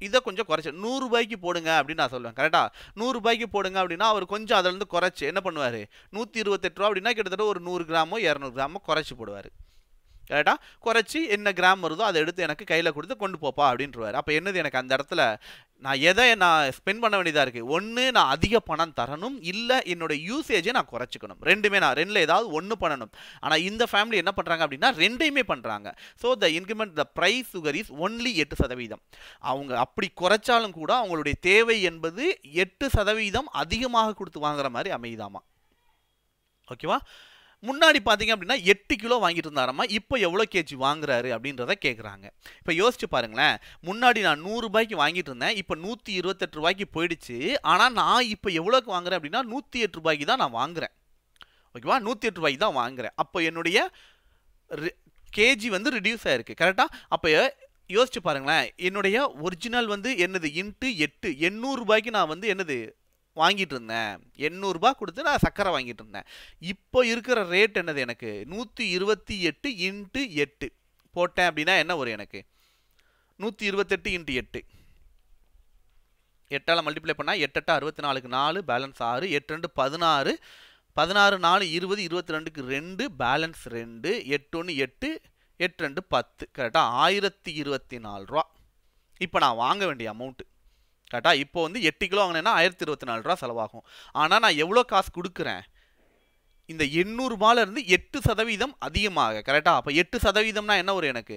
இதை கொஞ்சம் குறைச்சி நூறுரூபாய்க்கு போடுங்க அப்படின்னு நான் சொல்லுவேன் கரெக்டாக நூறுரூபாய்க்கு போடுங்க அப்படின்னா அவர் கொஞ்சம் அதிலேருந்து குறைச்சி என்ன பண்ணுவார் நூற்றி இருபத்தெட்டு ரூபா அப்படின்னா கிட்டத்தட்ட ஒரு நூறு கிராமோ இரநூறு கிராமோ குறைச்சி போடுவார் கரெக்டாக குறைச்சி என்ன கிராம் வருதோ அதை எடுத்து எனக்கு கையில் கொடுத்து கொண்டு போப்பா அப்படின்றவார் அப்போ என்னது எனக்கு அந்த இடத்துல நான் எதை நான் ஸ்பெண்ட் பண்ண வேண்டியதாக இருக்குது ஒன்று நான் அதிக பணம் தரணும் இல்லை என்னோட யூசேஜை நான் குறைச்சிக்கணும் ரெண்டுமே நான் ரெண்டில் ஏதாவது ஒன்று பண்ணணும் ஆனால் இந்த ஃபேமிலி என்ன பண்ணுறாங்க அப்படின்னா ரெண்டையுமே பண்ணுறாங்க so the increment the price sugar is only எட்டு சதவீதம் அவங்க அப்படி குறைச்சாலும் கூட அவங்களுடைய தேவை என்பது எட்டு சதவீதம் அதிகமாக கொடுத்து வாங்குற மாதிரி அமைதாமா ஓகேவா முன்னாடி பார்த்தீங்க அப்படின்னா எட்டு கிலோ வாங்கிட்டு இருந்தாராமா இப்போ எவ்வளோ கேஜி வாங்குறாரு அப்படின்றத கேட்குறாங்க இப்போ யோசிச்சு பாருங்களேன் முன்னாடி நான் நூறுரூபாய்க்கு வாங்கிட்டு இருந்தேன் இப்போ நூற்றி இருபத்தெட்டு ரூபாய்க்கு போயிடுச்சு ஆனால் நான் இப்போ எவ்வளோக்கு வாங்குறேன் அப்படின்னா நூற்றி எட்டு ரூபாய்க்கு தான் நான் வாங்குறேன் ஓகேவா நூற்றி எட்டு ரூபாய்க்கு தான் வாங்குறேன் அப்போ என்னுடைய கேஜி வந்து ரிடியூஸ் ஆயிருக்கு கரெக்டாக அப்போ யோசிச்சு பாருங்களேன் என்னுடைய ஒரிஜினல் வந்து என்னது இன்ட்டு எட்டு எண்ணூறுரூபாய்க்கு நான் வந்து என்னது வாங்கிட்டு இருந்தேன் எண்ணூறுரூபா கொடுத்து நான் சர்க்கரை வாங்கிட்டு இருந்தேன் இப்போ இருக்கிற ரேட் என்னது எனக்கு நூற்றி இருபத்தி எட்டு இன்ட்டு எட்டு போட்டேன் அப்படின்னா என்ன வரும் எனக்கு நூற்றி இருபத்தெட்டு இன்ட்டு எட்டு எட்டால் மல்டிப்ளை பண்ணால் எட்டெட்டா அறுபத்தி நாலுக்கு நாலு பேலன்ஸ் ஆறு எட்டு ரெண்டு பதினாறு பதினாறு நாலு இருபது இருபத்தி ரெண்டுக்கு ரெண்டு பேலன்ஸ் ரெண்டு எட்டு ஒன்று எட்டு எட்டு ரெண்டு பத்து கரெக்டாக ஆயிரத்தி இருபத்தி நாலு ரூபா இப்போ நான் வாங்க வேண்டிய அமௌண்ட்டு கரெக்டாக இப்போ வந்து எட்டு கிலோ வாங்கினேன்னா ஆயிரத்தி இருபத்தி நாலு ரூபா செலவாகும் ஆனால் நான் எவ்வளோ காசு கொடுக்குறேன் இந்த எண்ணூறுபாலேருந்து எட்டு சதவீதம் அதிகமாக கரெக்டாக அப்போ எட்டு சதவீதம்னா என்ன வரும் எனக்கு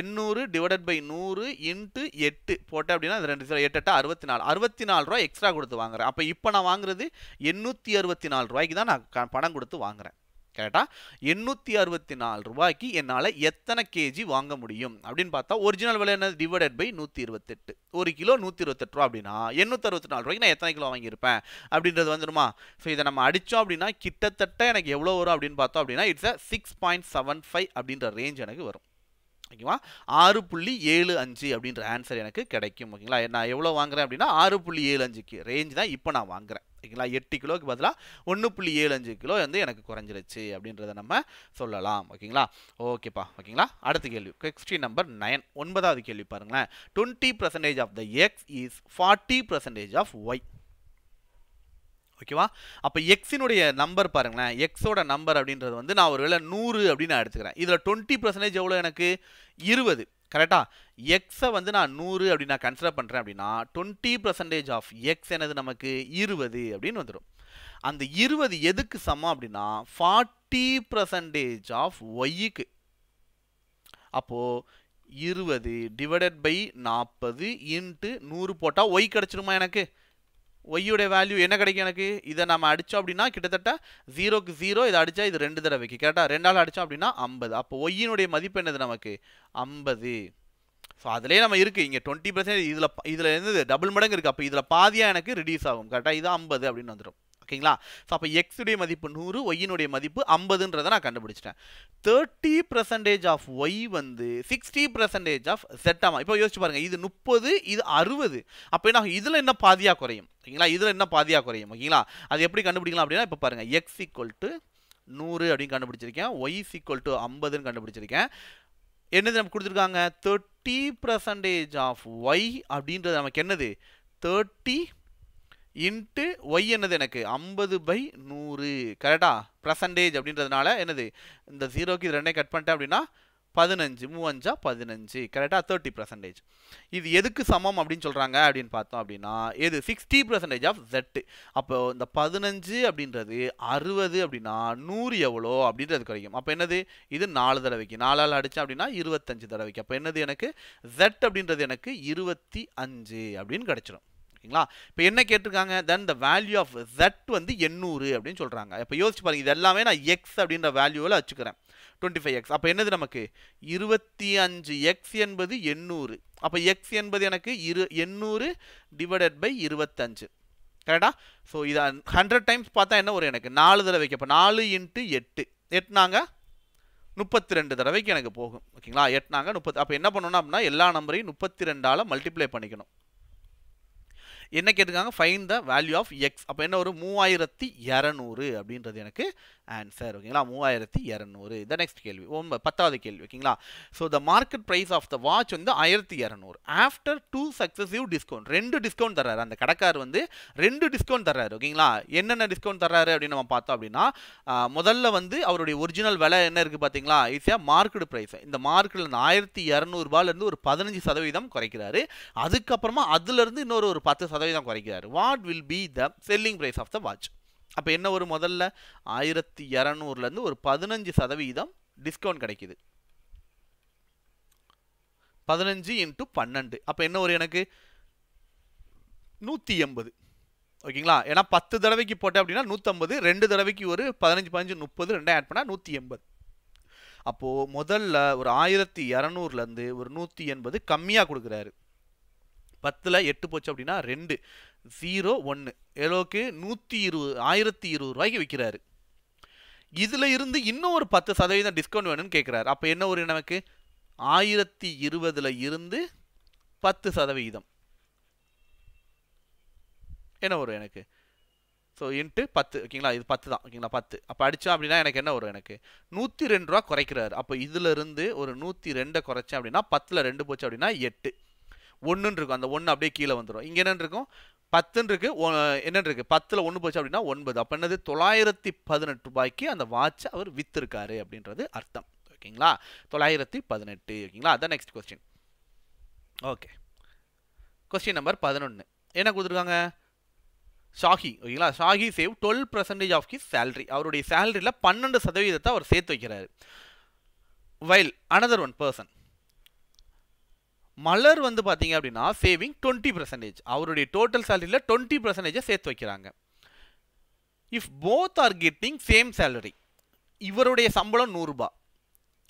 எண்ணூறு டிவைடட் பை நூறு இன்ட்டு எட்டு போட்டேன் அப்படின்னா இது ரெண்டு எட்டெட்டா அறுபத்தி நாலு அறுபத்தி நாலு ரூபா எக்ஸ்ட்ரா கொடுத்து வாங்குறேன் அப்போ இப்போ நான் வாங்குறது எண்ணூற்றி அறுபத்தி நாலு ரூபாய்க்கு தான் நான் பணம் கொடுத்து வாங்குறேன் கேட்டால் எண்ணூற்றி அறுபத்தி நாலு ரூபாய்க்கு என்னால் எத்தனை கேஜி வாங்க முடியும் அப்படின்னு பார்த்தா ஒரிஜினல் விலை என்ன டிவைடட் பை நூற்றி இருபத்தெட்டு ஒரு கிலோ நூற்றி இருபத்தெட்டு ரூபா அப்படின்னா எண்ணூற்றி அறுபத்தி நாலு ரூபாய்க்கு நான் எத்தனை கிலோ வாங்கியிருப்பேன் அப்படின்றது வந்துடுமா ஸோ இதை நம்ம அடித்தோம் அப்படின்னா கிட்டத்தட்ட எனக்கு எவ்வளோ வரும் அப்படின்னு பார்த்தோம் அப்படின்னா it's a six point seven five அப்படின்ற ரேஞ்ச் எனக்கு வரும் ஓகேவா ஆறு புள்ளி ஏழு அஞ்சு அப்படின்ற ஆன்சர் எனக்கு கிடைக்கும் ஓகேங்களா நான் எவ்வளோ வாங்குறேன் அப்படின்னா ஆறு புள்ளி ஏழு அஞ்சுக்கு ரேஞ்ச் தான் இப்போ நான் வாங்குறேன் ஓகேங்களா எட்டு கிலோக்கு பதிலாக ஒன்று புள்ளி ஏழு அஞ்சு கிலோ வந்து எனக்கு குறைஞ்சிருச்சு அப்படின்றத நம்ம சொல்லலாம் ஓகேங்களா ஓகேப்பா ஓகேங்களா அடுத்த கேள்வி கொஸ்டின் நம்பர் நைன் ஒன்பதாவது கேள்வி பாருங்களேன் twenty percentage of the x is forty percentage of y ஓகேவா அப்போ எக்ஸினுடைய நம்பர் பாருங்களேன் எக்ஸோட நம்பர் அப்படின்றது வந்து நான் ஒரு வேளை நூறு அப்படின்னு நான் எடுத்துக்கிறேன் இதில் டுவெண்ட்டி பர்சன்டேஜ் எவ்வளோ எனக்கு இருபது கரெக்டாக எக்ஸை வந்து நான் நூறு அப்படி நான் கன்சிடர் பண்ணுறேன் அப்படின்னா டுவெண்ட்டி பர்சன்டேஜ் ஆஃப் எக்ஸ் எனது நமக்கு இருபது அப்படின்னு வந்துடும் அந்த இருபது எதுக்கு சமம் அப்படின்னா ஃபார்ட்டி பர்சன்டேஜ் ஆஃப் ஒய்க்கு அப்போது இருபது டிவைடட் பை நாற்பது இன்ட்டு நூறு போட்டால் ஒய் கிடச்சிருமா எனக்கு ஒய்யுடைய வேல்யூ என்ன கிடைக்கும் எனக்கு இதை நம்ம அடித்தோம் அப்படின்னா கிட்டத்தட்ட ஜீரோக்கு ஜீரோ இதை அடித்தா இது ரெண்டு தடவைக்கு கேட்டால் ரெண்டால் அடித்தோம் அப்படின்னா ஐம்பது அப்போ ஒய்யினுடைய மதிப்பு என்னது நமக்கு ஐம்பது ஸோ அதிலே நம்ம இருக்குது இங்கே டுவெண்ட்டி பர்சன்ட் இதில் இதில் இருந்து டபுள் மடங்கு இருக்குது அப்போ இதில் பாதியாக எனக்கு ரிடியூஸ் ஆகும் கரெக்டாக இது ஐம்பது அப்படின்னு வந்துடும் ஓகேங்களா ஸோ அப்போ எக்ஸுடைய மதிப்பு நூறு ஒய்யினுடைய மதிப்பு ஐம்பதுன்றதை நான் கண்டுபிடிச்சிட்டேன் தேர்ட்டி பர்சன்டேஜ் ஆஃப் ஒய் வந்து சிக்ஸ்டி பர்சன்டேஜ் ஆஃப் செட் ஆமாம் இப்போ யோசிச்சு பாருங்கள் இது முப்பது இது அறுபது அப்போ என்ன இதில் என்ன பாதியாக குறையும் ஓகேங்களா இதில் என்ன பாதியாக குறையும் ஓகேங்களா அது எப்படி கண்டுபிடிக்கலாம் அப்படின்னா இப்போ பாருங்கள் எக்ஸ் ஈக்குவல் டு நூறு அப்படின்னு கண்டுபிடிச்சிருக்கேன் ஒய் ஈக்குவல் டு ஐம்பதுன்னு கண்டுபிடிச்சிருக்கேன் என்னது நமக்கு கொடுத்துருக்காங்க தேர்ட்டி பர்சன்டேஜ் ஆஃப் ஒய் அப்படின்றது நமக்கு என்னது தேர்ட்டி இன்ட்டு ஒய் என்னது எனக்கு ஐம்பது பை நூறு கரெக்டா பர்சன்டேஜ் அப்படின்றதுனால என்னது இந்த ஜீரோக்கு இது ரெண்டே கட் பண்ணிட்டேன் அப்படின்னா பதினஞ்சு மூவஞ்சா பதினஞ்சு கரெக்டாக தேர்ட்டி பர்சன்டேஜ் இது எதுக்கு சமம் அப்படின்னு சொல்கிறாங்க அப்படின்னு பார்த்தோம் அப்படின்னா எது சிக்ஸ்டி பர்சன்டேஜ் ஆஃப் ஜெட்டு அப்போ இந்த பதினஞ்சு அப்படின்றது அறுபது அப்படின்னா நூறு எவ்வளோ அப்படின்றது கிடைக்கும் அப்போ என்னது இது நாலு தடவைக்கு நாலால் அடித்தேன் அப்படின்னா இருபத்தஞ்சு தடவைக்கு அப்போ என்னது எனக்கு ஜெட் அப்படின்றது எனக்கு இருபத்தி அஞ்சு அப்படின்னு கிடச்சிடும் ஓகேங்களா இப்போ என்ன கேட்டிருக்காங்க then the value of zed வந்து எண்ணூறு அப்படின்னு சொல்கிறாங்க இப்போ யோசிச்சு பாருங்க இது எல்லாமே நான் எக்ஸ் அப்படின்ற வேல்யூவில் வச்சுக்கிறேன் டுவெண்ட்டி ஃபைவ் எக்ஸ் அப்போ என்னது நமக்கு இருபத்தி அஞ்சு எக்ஸ் என்பது எண்ணூறு அப்போ எக்ஸ் என்பது எனக்கு இரு எண்ணூறு டிவைடட் பை இருபத்தஞ்சு கரெக்டா ஸோ இதை ஹண்ட்ரட் டைம்ஸ் பார்த்தா என்ன ஒரு எனக்கு நாலு தடவை வைக்க இப்போ நாலு இன்ட்டு எட்டு எட்டுனாங்க முப்பத்தி ரெண்டு தடவைக்கு எனக்கு போகும் ஓகேங்களா எட்டுனாங்க முப்பத்தி அப்போ என்ன பண்ணணும் அப்படின்னா எல்லா நம்பரையும் முப்பத்தி ரெண்டால் மல்டிப்ளை பண்ணிக்கணும் என்ன கேட்டிருக்காங்க fine the value of x அப்போ என்ன ஒரு மூவாயிரத்தி இரநூறு அப்படின்றது எனக்கு ஆன்சர் ஓகேங்களா மூவாயிரத்தி இரநூறு த நெக்ஸ்ட் கேள்வி ஒன்பது பத்தாவது கேள்வி ஓகேங்களா so the market price of the watch வந்து ஆயிரத்தி இரநூறு ஆஃப்டர் டூ சக்ஸஸிவ் டிஸ்கவுண்ட் ரெண்டு டிஸ்கவுண்ட் தர்றாரு அந்த கடைக்கார் வந்து ரெண்டு டிஸ்கவுண்ட் தர்றாரு ஓகேங்களா என்னென்ன டிஸ்கவுண்ட் தர்றாரு அப்படின்னு நம்ம பார்த்தோம் அப்படின்னா முதல்ல வந்து அவருடைய ஒரிஜினல் விலை என்ன இருக்குது பார்த்தீங்களா ஈஸியாக மார்க்கெட் ப்ரைஸ் இந்த மார்க்கெட்ல இந்த ஆயிரத்தி இரநூறுபாலேருந்து ஒரு பதினஞ்சு சதவீதம் குறைக்கிறாரு அதுக்கப்புறமா அதுலேருந்து இன்னொரு ஒரு பத்து சதவீதம் சதவீதம் குறைக்கிறார் what will be the selling price of the watch அப்போ என்ன ஒரு முதல்ல ஆயிரத்தி இரநூறுலேருந்து ஒரு பதினஞ்சு சதவீதம் டிஸ்கவுண்ட் கிடைக்குது பதினஞ்சு இன்ட்டு பன்னெண்டு அப்போ என்ன ஒரு எனக்கு நூற்றி எண்பது ஓகேங்களா ஏன்னா பத்து தடவைக்கு போட்டேன் அப்படின்னா நூற்றம்பது ரெண்டு தடவைக்கு ஒரு பதினஞ்சு பதினஞ்சு முப்பது ரெண்டாக ஆட் பண்ணால் நூற்றி எண்பது அப்போது முதல்ல ஒரு ஆயிரத்தி இரநூறுலேருந்து ஒரு நூற்றி எண்பது கம்மியாக கொடுக்குறாரு பத்தில் எட்டு போச்சு அப்படின்னா ரெண்டு ஜீரோ ஒன்று எவ்வளோக்கு நூற்றி இருபது ஆயிரத்தி இருபது ரூபாய்க்கு விற்கிறாரு இதில் இருந்து இன்னும் ஒரு பத்து சதவீதம் டிஸ்கவுண்ட் வேணும்னு கேட்குறாரு அப்போ என்ன ஒரு நமக்கு ஆயிரத்தி இருபதில் இருந்து பத்து சதவீதம் என்ன வரும் எனக்கு ஸோ இன்ட்டு பத்து ஓகேங்களா இது பத்து தான் ஓகேங்களா பத்து அப்போ அடித்தோம் அப்படின்னா எனக்கு என்ன வரும் எனக்கு நூற்றி ரெண்டு ரூபா குறைக்கிறாரு அப்போ இருந்து ஒரு நூற்றி ரெண்டை குறைச்சேன் அப்படின்னா பத்தில் ரெண்டு போச்சு அப்படின்னா எட்டு ஒன்றுன்னு இருக்கும் அந்த ஒன்று அப்படியே கீழே வந்துடும் இங்கே என்னென்னு இருக்கும் பத்துன்னு இருக்கு என்னென்னு இருக்குது பத்தில் ஒன்று போச்சு அப்படின்னா ஒன்பது அப்போ என்னது தொள்ளாயிரத்தி பதினெட்டு ரூபாய்க்கு அந்த வாட்சை அவர் விற்றுருக்காரு அப்படின்றது அர்த்தம் ஓகேங்களா தொள்ளாயிரத்தி பதினெட்டு ஓகேங்களா அதான் next question okay question number பதினொன்று என்ன கொடுத்துருக்காங்க ஷாஹி ஓகேங்களா Shahi save twelve percentage of his salary அவருடைய சேலரியில் பன்னெண்டு சதவீதத்தை அவர் சேர்த்து வைக்கிறார் while another one person Malar வந்து பார்த்தீங்க அப்படின்னா சேவிங் டுவெண்ட்டி பர்சன்டேஜ் அவருடைய டோட்டல் சேலரியில் டுவெண்ட்டி பர்சன்டேஜை சேர்த்து வைக்கிறாங்க if both are getting same salary இவருடைய சம்பளம் நூறுரூபா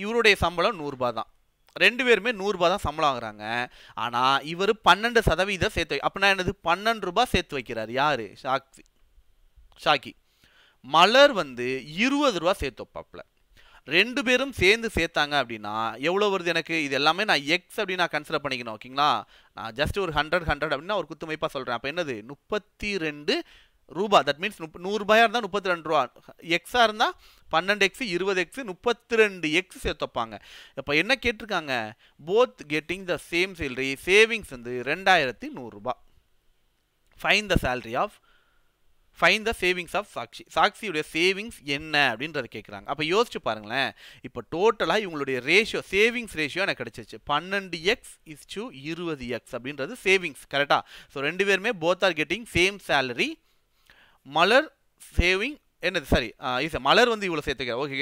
இவருடைய சம்பளம் நூறுரூபா தான் ரெண்டு பேருமே நூறுரூபா தான் சம்பளம் வாங்குறாங்க ஆனால் இவர் பன்னெண்டு சதவீதம் சேர்த்து வை அப்படின்னா என்னது பன்னெண்டு ரூபா சேர்த்து வைக்கிறார் யார் ஷாக்ஸி ஷாக்கி மலர் வந்து இருபது ரூபா சேர்த்து வைப்பாப்பில் ரெண்டு பேரும் சேர்ந்து சேர்த்தாங்க அப்படின்னா எவ்வளோ வருது எனக்கு இது எல்லாமே நான் எக்ஸ் அப்படின்னு நான் கன்சிடர் பண்ணிக்கணும் ஓகேங்களா நான் ஜஸ்ட் ஒரு ஹண்ட்ரட் ஹண்ட்ரட் அப்படின்னா ஒரு குத்துமைப்பாக சொல்கிறேன் அப்போ என்னது முப்பத்தி ரெண்டு ரூபா தட் மீன்ஸ் முப்ப நூறுரூபாயாக இருந்தால் முப்பத்தி ரெண்டு ரூபா எக்ஸாக இருந்தால் பன்னெண்டு எக்ஸு இருபது எக்ஸு முப்பத்தி ரெண்டு எக்ஸ் சேர்த்துப்பாங்க இப்போ என்ன கேட்டிருக்காங்க both getting the same salary savings வந்து ரெண்டாயிரத்தி நூறுரூபா fine the salary of fine the savings of Sakshi சாக்ஷியுடைய சேவிங்ஸ் என்ன அப்படின்றத கேட்குறாங்க அப்போ யோசிச்சு பாருங்களேன் இப்போ டோட்டலாக இவங்களுடைய ரேஷியோ சேவிங்ஸ் ரேஷியோ எனக்கு கிடச்சிருச்சு பன்னெண்டு எக்ஸ் இஸ் டு இருபது எக்ஸ் அப்படின்றது சேவிங்ஸ் கரெக்டாக ஸோ ரெண்டு பேருமே both are getting same salary Malar saving என்னது சாரி இசை மலர் வந்து இவ்வளோ சேர்த்துக்க ஓகே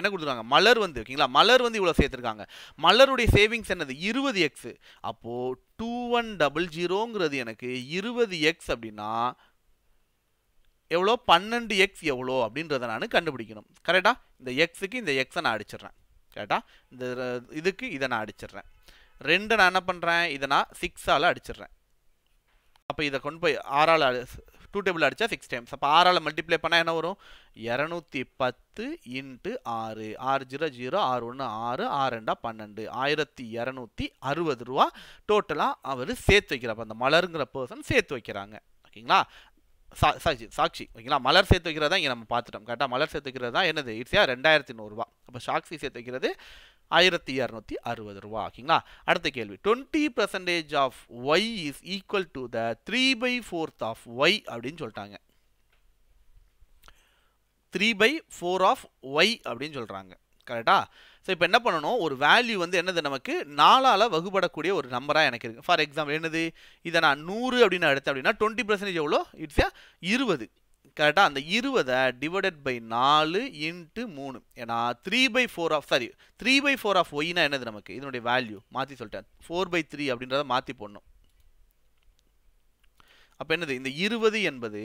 என்ன கொடுத்துருக்காங்க மலர் வந்து ஓகேங்களா மலர் வந்து இவ்வளோ சேர்த்துருக்காங்க மலருடைய சேவிங்ஸ் என்னது இருபது எக்ஸு அப்போது டூ ஒன் டபுள் ஜீரோங்கிறது எனக்கு இருபது எக்ஸ் அப்படின்னா எவ்வளோ பன்னெண்டு எக்ஸ் எவ்வளோ அப்படின்றத நான் கண்டுபிடிக்கணும் கரெக்டாக இந்த எக்ஸுக்கு இந்த எக்ஸை நான் அடிச்சிடுறேன் கரெக்டாக இந்த இதுக்கு இதை நான் அடிச்சிடுறேன் ரெண்டு நான் என்ன பண்ணுறேன் இதை நான் சிக்ஸால் அடிச்சிடுறேன் அப்போ இதை கொண்டு போய் ஆறால் டூ டேபிள் அடித்தா சிக்ஸ் டைம்ஸ் அப்போ ஆறால் மல்டிப்ளை பண்ணால் என்ன வரும் இரநூத்தி பத்து இன்ட்டு ஆறு ஆறு ஜீரோ ஜீரோ ஆறு ஒன்று ஆறு ஆறு ரெண்டா பன்னெண்டு ஆயிரத்தி இரநூத்தி அறுபது ரூபா டோட்டலாக அவர் சேர்த்து வைக்கிறப்ப அந்த மலருங்கிற பர்சன் சேர்த்து வைக்கிறாங்க ஓகேங்களா சா சாட்சி சாட்சி ஓகேங்களா மலர் சேர்த்து வைக்கிறதா இங்கே நம்ம பார்த்துட்டோம் கரெக்டாக மலர் சேர்த்து வைக்கிறது தான் என்னது இட்ஸியா ரெண்டாயிரத்தி நூறுரூவா அப்போ சாக்சி சேர்த்து வைக்கிறது ஆயிரத்தி இரநூத்தி அறுபது ரூபா ஓகேங்களா அடுத்த கேள்வி twenty percentage of Y is equal to the three by fourth of y அப்படின்னு சொல்லிட்டாங்க three by four of y அப்படின்னு சொல்கிறாங்க கரெக்டாக ஸோ இப்போ என்ன பண்ணணும் ஒரு வேல்யூ வந்து என்னது நமக்கு நாலால் வகுப்படக்கூடிய ஒரு நம்பராக எனக்கு இருக்குது ஃபார் எக்ஸாம்பிள் என்னது இதை நான் நூறு அப்படின்னு எடுத்தேன் அப்படின்னா டுவெண்ட்டி பர்சன்டேஜ் எவ்வளோ இட்ஸ் இருபது கரெக்டாக அந்த இருபதை டிவைடட் பை நாலு இன்ட்டு மூணு ஏன்னா three by four of sorry three by four of ஒய்னா என்னது நமக்கு இதனுடைய வேல்யூ மாற்றி சொல்லிட்டேன் ஃபோர் பை த்ரீ அப்படின்றத மாற்றி போடணும் அப்போ என்னது இந்த இருபது என்பது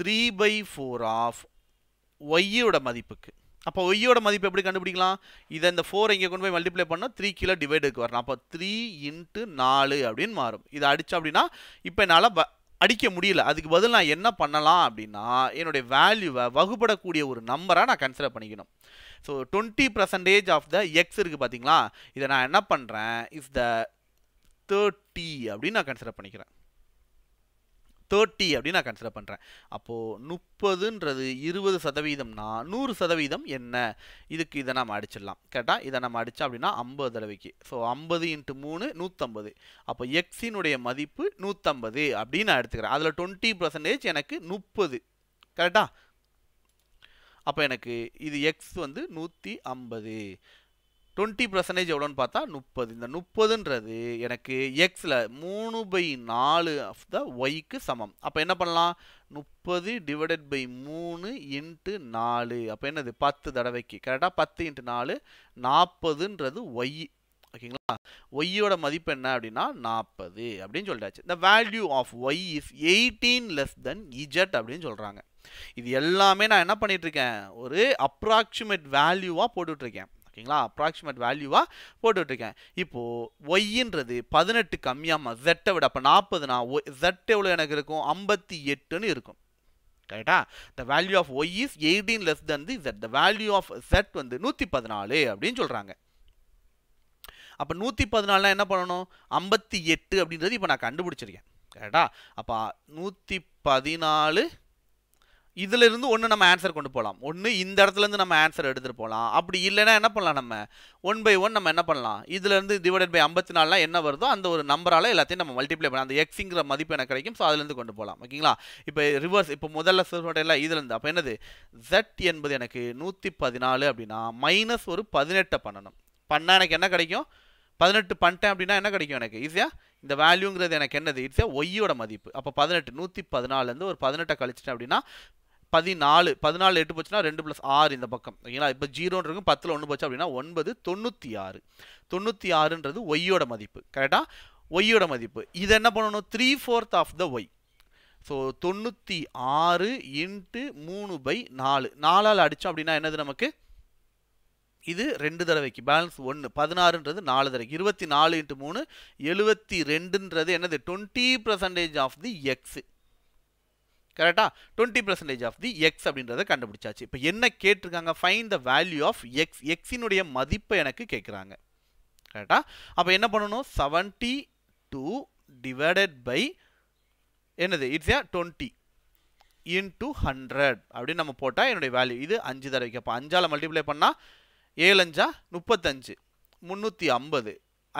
த்ரீ பை ஃபோர் ஆஃப் ஒய்யோட மதிப்புக்கு அப்போ ஒய்யோட மதிப்பு எப்படி கண்டுபிடிக்கலாம் இதை இந்த ஃபோர் இங்கே கொண்டு போய் மல்டிப்ளை பண்ணால் த்ரீ கிலோ டிவைடுக்கு வரணும் அப்போ த்ரீ இன்ட்டு நாலு அப்படின்னு மாறும் இதை அடித்தோம் அப்படின்னா இப்போ என்னால் அடிக்க முடியல அதுக்கு பதில் நான் என்ன பண்ணலாம் அப்படின்னா என்னுடைய வேல்யூவை வகுப்படக்கூடிய ஒரு நம்பராக நான் கன்சிடர் பண்ணிக்கணும் so twenty percentage of the x இருக்குது பார்த்தீங்களா இதை நான் என்ன பண்ணுறேன் இஸ் த தேர்ட்டி அப்படின்னு நான் கன்சிடர் பண்ணிக்கிறேன் தேர்ட்டி அப்படின்னு நான் கன்சிடர் பண்ணுறேன் அப்போது முப்பதுன்றது இருபது சதவீதம்னா நூறு சதவீதம் என்ன இதுக்கு இதை நம்ம அடிச்சிடலாம் கேட்டால் இதை நம்ம அடித்தோம் அப்படின்னா ஐம்பது தடவைக்கு ஸோ ஐம்பது இன்ட்டு மூணு நூற்றம்பது அப்போ எக்ஸினுடைய மதிப்பு நூற்றம்பது அப்படின்னு நான் எடுத்துக்கிறேன் அதில் டுவெண்ட்டி பர்சன்டேஜ் எனக்கு முப்பது கரெக்டாக அப்போ எனக்கு இது எக்ஸ் வந்து நூற்றி ஐம்பது டுவெண்ட்டி பர்சன்டேஜ் எவ்வளோன்னு பார்த்தா முப்பது இந்த முப்பதுன்றது எனக்கு எக்ஸில் மூணு பை நாலு ஆஃப் த ஒய்க்கு சமம் அப்போ என்ன பண்ணலாம் முப்பது டிவைடட் பை மூணு இன்ட்டு நாலு அப்போ என்னது பத்து தடவைக்கு கரெக்டாக பத்து இன்ட்டு நாலு நாற்பதுன்றது ஒய் ஓகேங்களா ஒய்யோட மதிப்பு என்ன அப்படின்னா நாற்பது அப்படின்னு சொல்லிட்டாச்சு இந்த value of Y is eighteen less then zed அப்படின்னு சொல்கிறாங்க இது எல்லாமே நான் என்ன பண்ணிகிட்ருக்கேன் ஒரு அப்ராக்சிமேட் வேல்யூவாக போட்டுட்ருக்கேன் ஓகேங்களா அப்ராக்சிமேட் வேல்யூவாக போட்டுட்ருக்கேன் இப்போது ஒய்ன்றது பதினெட்டு கம்மியாமல் ஜெட்டை விட அப்போ நாற்பதுனா ஒ ஜெட் எவ்வளோ எனக்கு இருக்கும் ஐம்பத்தி எட்டுன்னு இருக்கும் கரெக்டா the value of Y is eighteen less then the zed the value of zed வந்து நூற்றி பதினாலு அப்படின்னு சொல்கிறாங்க அப்போ நூற்றி பதினாலாம் என்ன பண்ணணும் ஐம்பத்தி எட்டு அப்படின்றது இப்போ நான் கண்டுபிடிச்சிருக்கேன் கரெக்டா அப்போ நூற்றி பதினாலு இதில் இருந்து ஒன்று நம்ம ஆன்சர் கொண்டு போகலாம் ஒன்று இந்த இடத்துலேருந்து நம்ம ஆன்சர் எடுத்துகிட்டு போகலாம் அப்படி இல்லைன்னா என்ன பண்ணலாம் நம்ம ஒன் பை ஒன் நம்ம என்ன பண்ணலாம் இதுலேருந்து டிவைடட் பை ஐம்பத்தி நாலுலாம் என்ன வருதோ அந்த ஒரு நம்பரால் எல்லாத்தையும் நம்ம மல்டிப்ளை பண்ணலாம் அந்த எக்ஸுங்கிற மதிப்பு எனக்கு கிடைக்கும் ஸோ அதுலேருந்து கொண்டு போகலாம் ஓகேங்களா இப்போ ரிவர்ஸ் இப்போ முதல்ல சொல்கிறேன் இதுலேருந்து அப்போ என்னது ஜெட் என்பது எனக்கு நூற்றி பதினாலு அப்படின்னா மைனஸ் ஒரு பதினெட்டை பண்ணணும் பண்ணால் எனக்கு என்ன கிடைக்கும் பதினெட்டு பண்ணிட்டேன் அப்படின்னா என்ன கிடைக்கும் எனக்கு ஈஸியாக இந்த வேல்யூங்கிறது எனக்கு என்னது இட்ஸ் ஒய்யோட மதிப்பு அப்போ பதினெட்டு நூற்றி பதினாலுலேருந்து ஒரு பதினெட்டை கழிச்சிட்டேன் அப்படின்னா பதினாலு பதினாலு எட்டு போச்சுன்னா ரெண்டு ப்ளஸ் ஆறு இந்த பக்கம் ஓகேங்களா இப்போ ஜீரோன்றது பத்தில் ஒன்று போச்சு அப்படின்னா ஒன்பது தொண்ணூற்றி ஆறு தொண்ணூற்றி ஆறுன்றது ஒய்யோட மதிப்பு கரெக்டாக ஒய்யோட மதிப்பு இது என்ன பண்ணணும் three fourth of the y so தொண்ணூற்றி ஆறு இன்ட்டு மூணு பை நாலு நாலால் அடித்தோம் அப்படின்னா என்னது நமக்கு இது ரெண்டு தடவைக்கு பேலன்ஸ் ஒன்று பதினாறுன்றது நாலு தடவைக்கு இருபத்தி நாலு இன்ட்டு மூணு எழுபத்தி ரெண்டுன்றது என்னது twenty percentage of the x கரெக்டாக twenty percentage of the x அப்படின்றத கண்டுபிடிச்சாச்சு இப்போ என்ன கேட்டிருக்காங்க fine the value of x எக்ஸினுடைய மதிப்பை எனக்கு கேட்குறாங்க கரெக்டாக அப்போ என்ன பண்ணணும் செவன்ட்டி டூ டிவைடட் பை என்னது it's a twenty into hundred அப்படின்னு நம்ம போட்டால் என்னுடைய வேல்யூ இது அஞ்சு தடவைக்கு அப்போ அஞ்சால் மல்டிப்ளை பண்ணால் ஏழஞ்சா முப்பத்தஞ்சு முந்நூற்றி ஐம்பது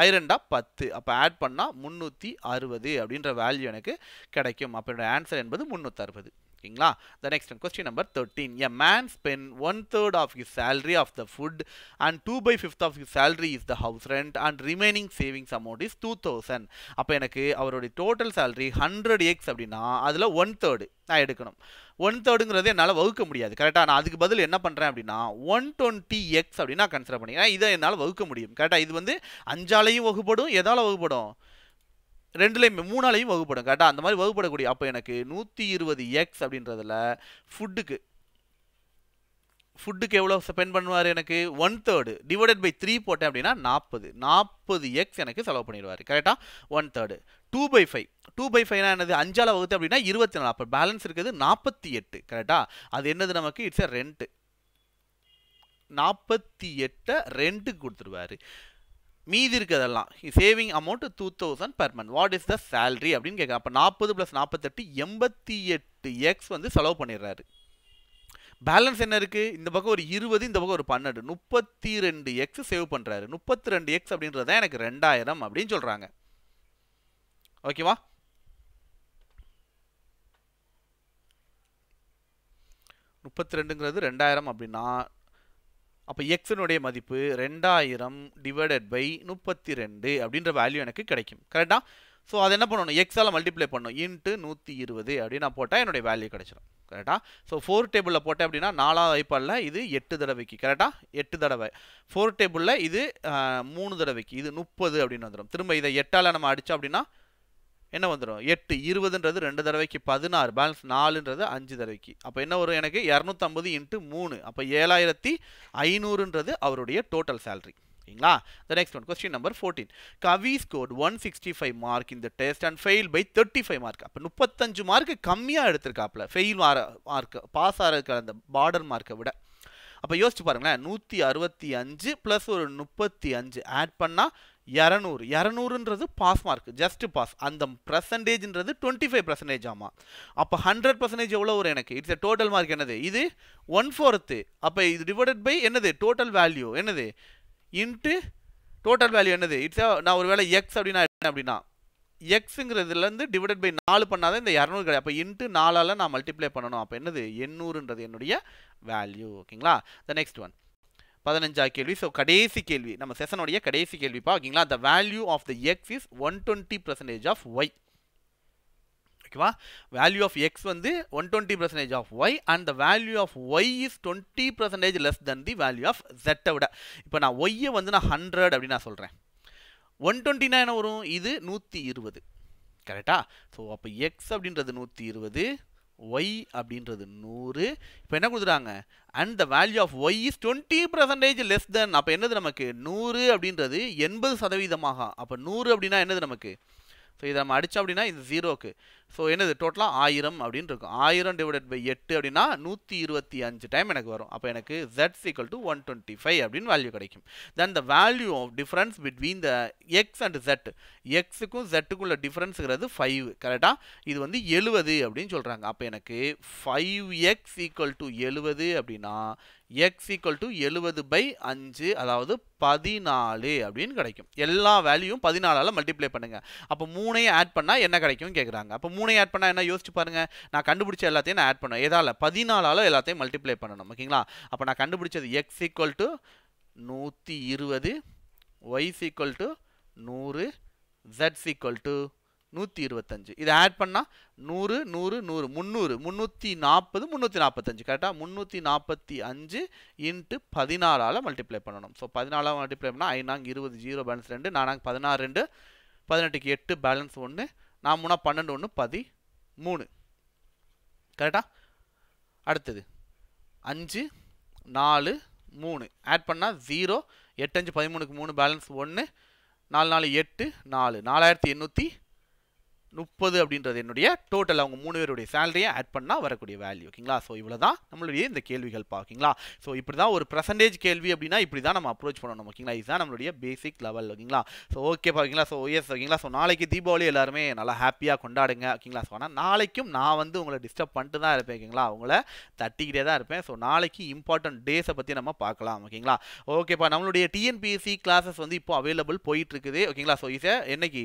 ஐரெண்டா பத்து அப்போ ஆட் பண்ணால் முந்நூற்றி அறுபது அப்படின்ற வேல்யூ எனக்கு கிடைக்கும் அப்போ என்னோடய ஆன்சர் என்பது முந்நூற்றறுபது ஓகேங்களா the next one question number thirteen a man spend one third of you salary of the food and two by fifth of you salary is the house rent and remaining savings amount is two thousand அப்போ எனக்கு அவருடைய total salary hundred X அப்படின்னா அதில் one third நான் எடுக்கணும் one தேர்டுங்கிறது என்னால் வகுக்க முடியாது கரெக்டாக நான் அதுக்கு பதில் என்ன பண்ணுறேன் அப்படின்னா ஒன் டுவெண்ட்டி எக்ஸ் அப்படின்னு நான் கன்சிடர் பண்ணிக்கிறேன் இதை என்னால் வகுக்க முடியும் கரெக்டாக இது வந்து அஞ்சாலையும் வகுப்படும் எதால் வகுப்படும் ரெண்டுலேயுமே மூணாலையும் வகுப்படும் கரெக்டாக அந்த மாதிரி வகுப்படக்கூடிய அப்போ எனக்கு நூற்றி இருபது எக்ஸ் அப்படின்றதில் ஃபுட்டுக்கு ஃபுட்டுக்கு எவ்வளோ ஸ்பெண்ட் பண்ணுவார் எனக்கு one third divided by three போட்டேன் அப்படின்னா நாற்பது நாற்பது எக்ஸ் எனக்கு செலவு பண்ணிடுவார் கரெக்டாக one third two by five two by ஃபைவ்னா என்னது அஞ்சால் வகுத்து அப்படின்னா இருபத்தி நாலு அப்போ பேலன்ஸ் இருக்குது நாற்பத்தி எட்டு கரெக்டாக அது என்னது நமக்கு இட்ஸ் எ ரெண்ட்டு நாற்பத்தி எட்டை ரெண்டுக்கு கொடுத்துருவார் மீதி இருக்கிறதெல்லாம் saving amount two thousand per month what is the salary அப்படின்னு கேட்குறா அப்போ நாற்பது ப்ளஸ் நாற்பத்தெட்டு எண்பத்தி எட்டு எக்ஸ் வந்து செலவு பண்ணிடுறாரு பேலன்ஸ் என்ன இருக்குது இந்த பக்கம் ஒரு இருபது இந்த பக்கம் ஒரு பன்னெண்டு முப்பத்தி ரெண்டு எக்ஸ் சேவ் பண்ணுறாரு முப்பத்தி ரெண்டு எக்ஸ் அப்படின்றது தான் எனக்கு ரெண்டாயிரம் அப்படின்னு சொல்கிறாங்க ஓகேவா முப்பத்தி ரெண்டுங்கிறது ரெண்டாயிரம் அப்படின்னா அப்போ எக்ஸினுடைய மதிப்பு ரெண்டாயிரம் டிவைடட் பை முப்பத்தி ரெண்டு அப்படின்ற வேல்யூ எனக்கு கிடைக்கும் கரெக்டாக ஸோ அதை என்ன பண்ணணும் எக்ஸால் மல்டிப்ளை பண்ணணும் இன்ட்டு நூற்றி இருபது அப்படின்னு நான் போட்டால் என்னுடைய வேல்யூ கிடைச்சிடும் கரெக்டாக ஸோ ஃபோர் டேபிளில் போட்டேன் அப்படின்னா நாலாவது ஐப்பாலில் இது எட்டு தடவைக்கு கரெக்டாக எட்டு தடவை ஃபோர் டேபிளில் இது மூணு தடவைக்கு இது முப்பது அப்படின்னு வந்துடும் திரும்ப இதை எட்டால் நம்ம அடித்தோம் அப்படின்னா என்ன வந்துடும் எட்டு இருபதுன்றது ரெண்டு தடவைக்கு பதினாறு பேலன்ஸ் நாலுன்றது அஞ்சு தடவைக்கு அப்போ என்ன வரும் எனக்கு இரநூத்தம்பது இன்ட்டு மூணு அப்போ ஏழாயிரத்தி ஐநூறுன்றது அவருடைய டோட்டல் சேலரி ஓகேங்களா the next one question number fourteen Kavi score one sixty five mark இந்த test and fail by thirty five mark அப்போ முப்பத்தஞ்சு மார்க் கம்மியாக எடுத்திருக்காப்புல ஃபெயில் ஆற மார்க் பாஸ் ஆகிறதுக்கு அந்த பார்டர் மார்க்கை விட அப்போ யோசிச்சு பாருங்களேன் நூற்றி அறுபத்தி அஞ்சு ப்ளஸ் ஒரு முப்பத்தி அஞ்சு ஆட் பண்ணால் இரநூறு இரநூறுன்றது பாஸ் மார்க் ஜஸ்ட் பாஸ் அந்த பர்சன்டேஜ்ன்றது டுவெண்ட்டி ஃபைவ் பர்சன்டேஜ் ஆமாம் அப்போ ஹண்ட்ரட் பர்சன்டேஜ் எவ்வளோ வரும் எனக்கு இட்ஸ் டோட்டல் மார்க் என்னது இது ஒன் ஃபோர்த்து அப்போ இது டிவைடட் பை என்னது டோட்டல் வேல்யூ என்னது இன்ட்டு டோட்டல் வேல்யூ என்னது இட்ஸ் நான் ஒரு வேலை எக்ஸ் அப்படின்னா என்ன அப்படின்னா எக்ஸுங்கிறதுலேருந்து டிவைடட் பை நாலு பண்ணாதான் இந்த இரநூறு கிடையாது அப்போ இன்ட்டு நாலால் நான் மல்டிப்ளை பண்ணணும் அப்போ என்னது எண்ணூறுன்றது என்னுடைய வேல்யூ ஓகேங்களா த நெக்ஸ்ட் ஒன் பதினஞ்சா கேள்வி ஸோ கடைசி கேள்வி நம்ம செஷனுடைய கடைசி கேள்விப்பா ஓகேங்களா the value of the x is one twenty percentage of y ஓகேவா வேல்யூ ஆஃப் எக்ஸ் வந்து one twenty percentage of y and the value of Y is twenty percentage less than the value of ஜெட்டை விட இப்போ நான் ஒய்யை வந்து நான் hundred அப்படின்னு நான் சொல்கிறேன் ஒன் டுவெண்ட்டினா என்ன வரும் இது நூற்றி இருபது கரெக்டாக ஸோ அப்போ எக்ஸ் அப்படின்றது நூற்றி இருபது ஒய் அப்படின்றது நூறு இப்போ என்ன கொடுத்துட்டாங்க and the value of Y is twenty percentage less then அப்போ என்னது நமக்கு நூறு அப்படின்றது எண்பது சதவீதமாக அப்போ நூறு அப்படின்னா என்னது நமக்கு ஸோ இதை நம்ம அடித்தோம் அப்படின்னா இது ஜீரோக்கு ஸோ என்னது டோட்டலாக ஆயிரம் அப்படின்னு இருக்கும் ஆயிரம் டிவைடட் பை எட்டு அப்படின்னா நூற்றி இருபத்தி அஞ்சு டைம் எனக்கு வரும் அப்போ எனக்கு zed equal to one twenty five அப்படின்னு வேல்யூ கிடைக்கும் then the value of difference between the x and zed எக்ஸுக்கும் ஜெட்டுக்கும் உள்ள டிஃப்ரென்ஸுங்கிறது ஃபைவ் கரெக்டாக இது வந்து எழுவது அப்படின்னு சொல்கிறாங்க அப்போ எனக்கு ஃபைவ் எக்ஸ் ஈக்குவல் டு எழுவது அப்படின்னா எக்ஸ் ஈக்குவல் டு எழுபது பை அஞ்சு அதாவது பதினாலு அப்படின்னு கிடைக்கும் எல்லா வேல்யூவும் பதினாலால் மல்டிப்ளை பண்ணுங்கள் அப்போ மூணையும் ஆட் பண்ணால் என்ன கிடைக்கும் கேட்குறாங்க அப்போ மூணையும் ஆட் பண்ணால் என்ன யோசிச்சு பாருங்கள் நான் கண்டுபிடிச்ச எல்லாத்தையும் நான் ஆட் பண்ணுவேன் ஏதாவது பதினாலால் எல்லாத்தையும் மல்டிப்ளை பண்ணணும் ஓகேங்களா அப்போ நான் கண்டுபிடிச்சது எக்ஸ் ஈக்குவல் டு நூற்றி இருபது ஒய்ஸ் ஈக்குவல் டு நூறு ஜெட்ஸ் ஈக்குவல் டு நூற்றி இருபத்தஞ்சு இதை ஆட் பண்ணால் நூறு நூறு நூறு முந்நூறு முந்நூற்றி நாற்பது முந்நூற்றி நாற்பத்தஞ்சு கரெக்டாக முந்நூற்றி நாற்பத்தி அஞ்சு இன்ட்டு பதினாறால் மல்டிப்ளை பண்ணணும் ஸோ பதினாலாக மல்டிப்ளை பண்ணால் ஐநாங்க இருபது ஜீரோ பேலன்ஸ் ரெண்டு நானாங்க பதினாறு ரெண்டு பதினெட்டுக்கு எட்டு பேலன்ஸ் ஒன்று நான் மூணா பன்னெண்டு ஒன்று பதி மூணு கரெக்டாக அடுத்தது அஞ்சு நாலு மூணு ஆட் பண்ணால் ஜீரோ எட்டஞ்சு பதிமூணுக்கு மூணு பேலன்ஸ் ஒன்று நாலு நாலு எட்டு நாலு நாலாயிரத்தி எண்ணூற்றி முப்பது அப்படின்றது என்னுடைய டோட்டல் அவங்க மூணு பேருடைய சேலரியை ஆட் பண்ணால் வரக்கூடிய வேல்யூ ஓகேங்களா ஸோ இவ்வளோ தான் நம்மளுடைய இந்த கேள்விகள் பார்க்கிங்களா ஸோ இப்படி தான் ஒரு பர்சன்டேஜ் கேள்வி அப்படின்னா இப்படி தான் நம்ம அப்ரோச் பண்ணணும் ஓகேங்களா இதுதான் நம்மளுடைய பேசிக் லெவல் ஓகேங்களா ஸோ ஓகே ஓகேங்களா ஸோ எஸ் ஓகேங்களா ஸோ நாளைக்கு தீபாவளி எல்லாருமே நல்லா ஹாப்பியாக கொண்டாடுங்க ஓகேங்களா ஸோ ஆனால் நாளைக்கும் நான் வந்து உங்களை டிஸ்டர்ப் பண்ணிட்டு தான் இருப்பேன் ஓகேங்களா அவங்கள தட்டிக்கிட்டே தான் இருப்பேன் ஸோ நாளைக்கு இம்பார்ட்டன்ட் டேஸை பற்றி நம்ம பார்க்கலாம் ஓகேங்களா ஓகேப்பா நம்மளுடைய டிஎன்பிஎஸ்சி கிளாஸஸ் வந்து இப்போ அவைலபிள் போயிட்டு இருக்குது ஓகேங்களா ஸோ இதை என்னைக்கு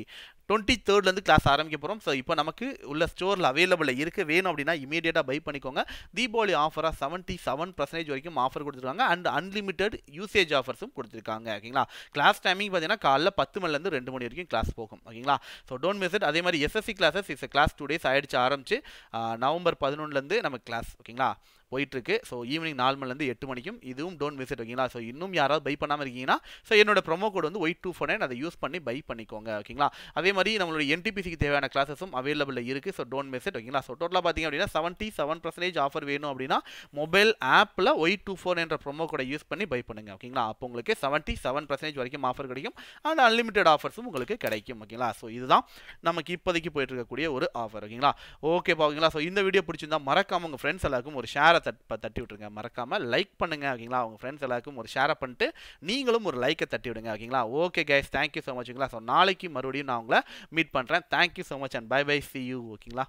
டுவெண்ட்டி தேர்ட்லேருந்து கிளாஸ் ஆரம்பிக்க போகிறோம் ஸோ இப்போ நமக்கு உள்ள ஸ்டோரில் அவைலபிளாக இருக்குது வேணும் அப்படின்னா இமீடியட்டாக பை பண்ணிக்கோங்க தீபாவளி ஆஃபராக செவன்ட்டி செவன் பர்சன்டேஜ் வரைக்கும் ஆஃபர் கொடுத்துருக்காங்க அண்ட் அன்லிமிட்டெட் யூசேஜ் ஆஃபர்ஸும் கொடுத்துருக்காங்க ஓகேங்களா கிளாஸ் டைமிங் பார்த்தீங்கன்னா காலைல பத்து மணிலேருந்து ரெண்டு மணி வரைக்கும் கிளாஸ் போகும் ஓகேங்களா ஸோ டோன்ட் மிஸ் இட் அதே மாதிரி SSC classes is class two days ஆயிடுச்சு ஆரம்பிச்சு நவம்பர் பதினொன்றுலேருந்து நம்ம கிளாஸ் ஓகேங்களா போயிட்டுருக்கு ஸோ ஈவினிங் நாலு மணிலேருந்து எட்டு மணிக்கும் இதுவும் டோன்ட் மிஸ் இட் ஓகேங்களா ஸோ இன்னும் யாராவது பை பண்ணாமல் இருக்கீங்கன்னா ஸோ என்னோட ப்ரொமோ கோட் வந்து ஒயிட் டூ ஃபோர் நைன் அதை யூஸ் பண்ணி பை பண்ணிக்கோங்க ஓகேங்களா அதே மாதிரி நம்மளுடைய என்டிபிசிக்கு தேவையான கிளாஸஸும் அவைலபிள் இருக்குது ஸோ டோன்ட் மிஸ் இட் ஓகேங்களா ஸோ டோட்டலாக பார்த்தீங்க அப்படின்னா செவன்ட்டி செவன் பர்சன்டேஜ் ஆஃபர் வேணும் அப்படின்னா மொபைல் ஆப்பில் ஒயிட் டூ ஃபோர் என்ற ப்ரொமோ கோடை யூஸ் பண்ணி பை பண்ணுங்க ஓகேங்களா அப்போ உங்களுக்கு செவன்ட்டி செவன் பர்சன்டேஜ் வரைக்கும் ஆஃபர் கிடைக்கும் அண்ட் அன்லிமிட்டெட் ஆஃபர்ஸும் உங்களுக்கு கிடைக்கும் ஓகேங்களா ஸோ இதுதான் நமக்கு இப்போதைக்கு போயிட்டு இருக்கக்கூடிய ஒரு ஆஃபர் ஓகேங்களா ஓகே ஓகேங்களா ஸோ இந்த வீடியோ பிடிச்சிருந்தா மறக்காம உங்கள் ஃப்ரெண்ட்ஸ் எல்லாருக்கும் ஒரு ஷேர் ஷேரை தட் தட்டி விட்டுருங்க மறக்காமல் லைக் பண்ணுங்க ஓகேங்களா அவங்க ஃப்ரெண்ட்ஸ் எல்லாருக்கும் ஒரு ஷேரை பண்ணிட்டு நீங்களும் ஒரு லைக்கை தட்டி விடுங்க ஓகேங்களா ஓகே கேஸ் தேங்க்யூ ஸோ மச்ங்களா ஸோ நாளைக்கு மறுபடியும் நான் உங்களை மீட் பண்ணுறேன் thank you so much and bye bye see you ஓகேங்களா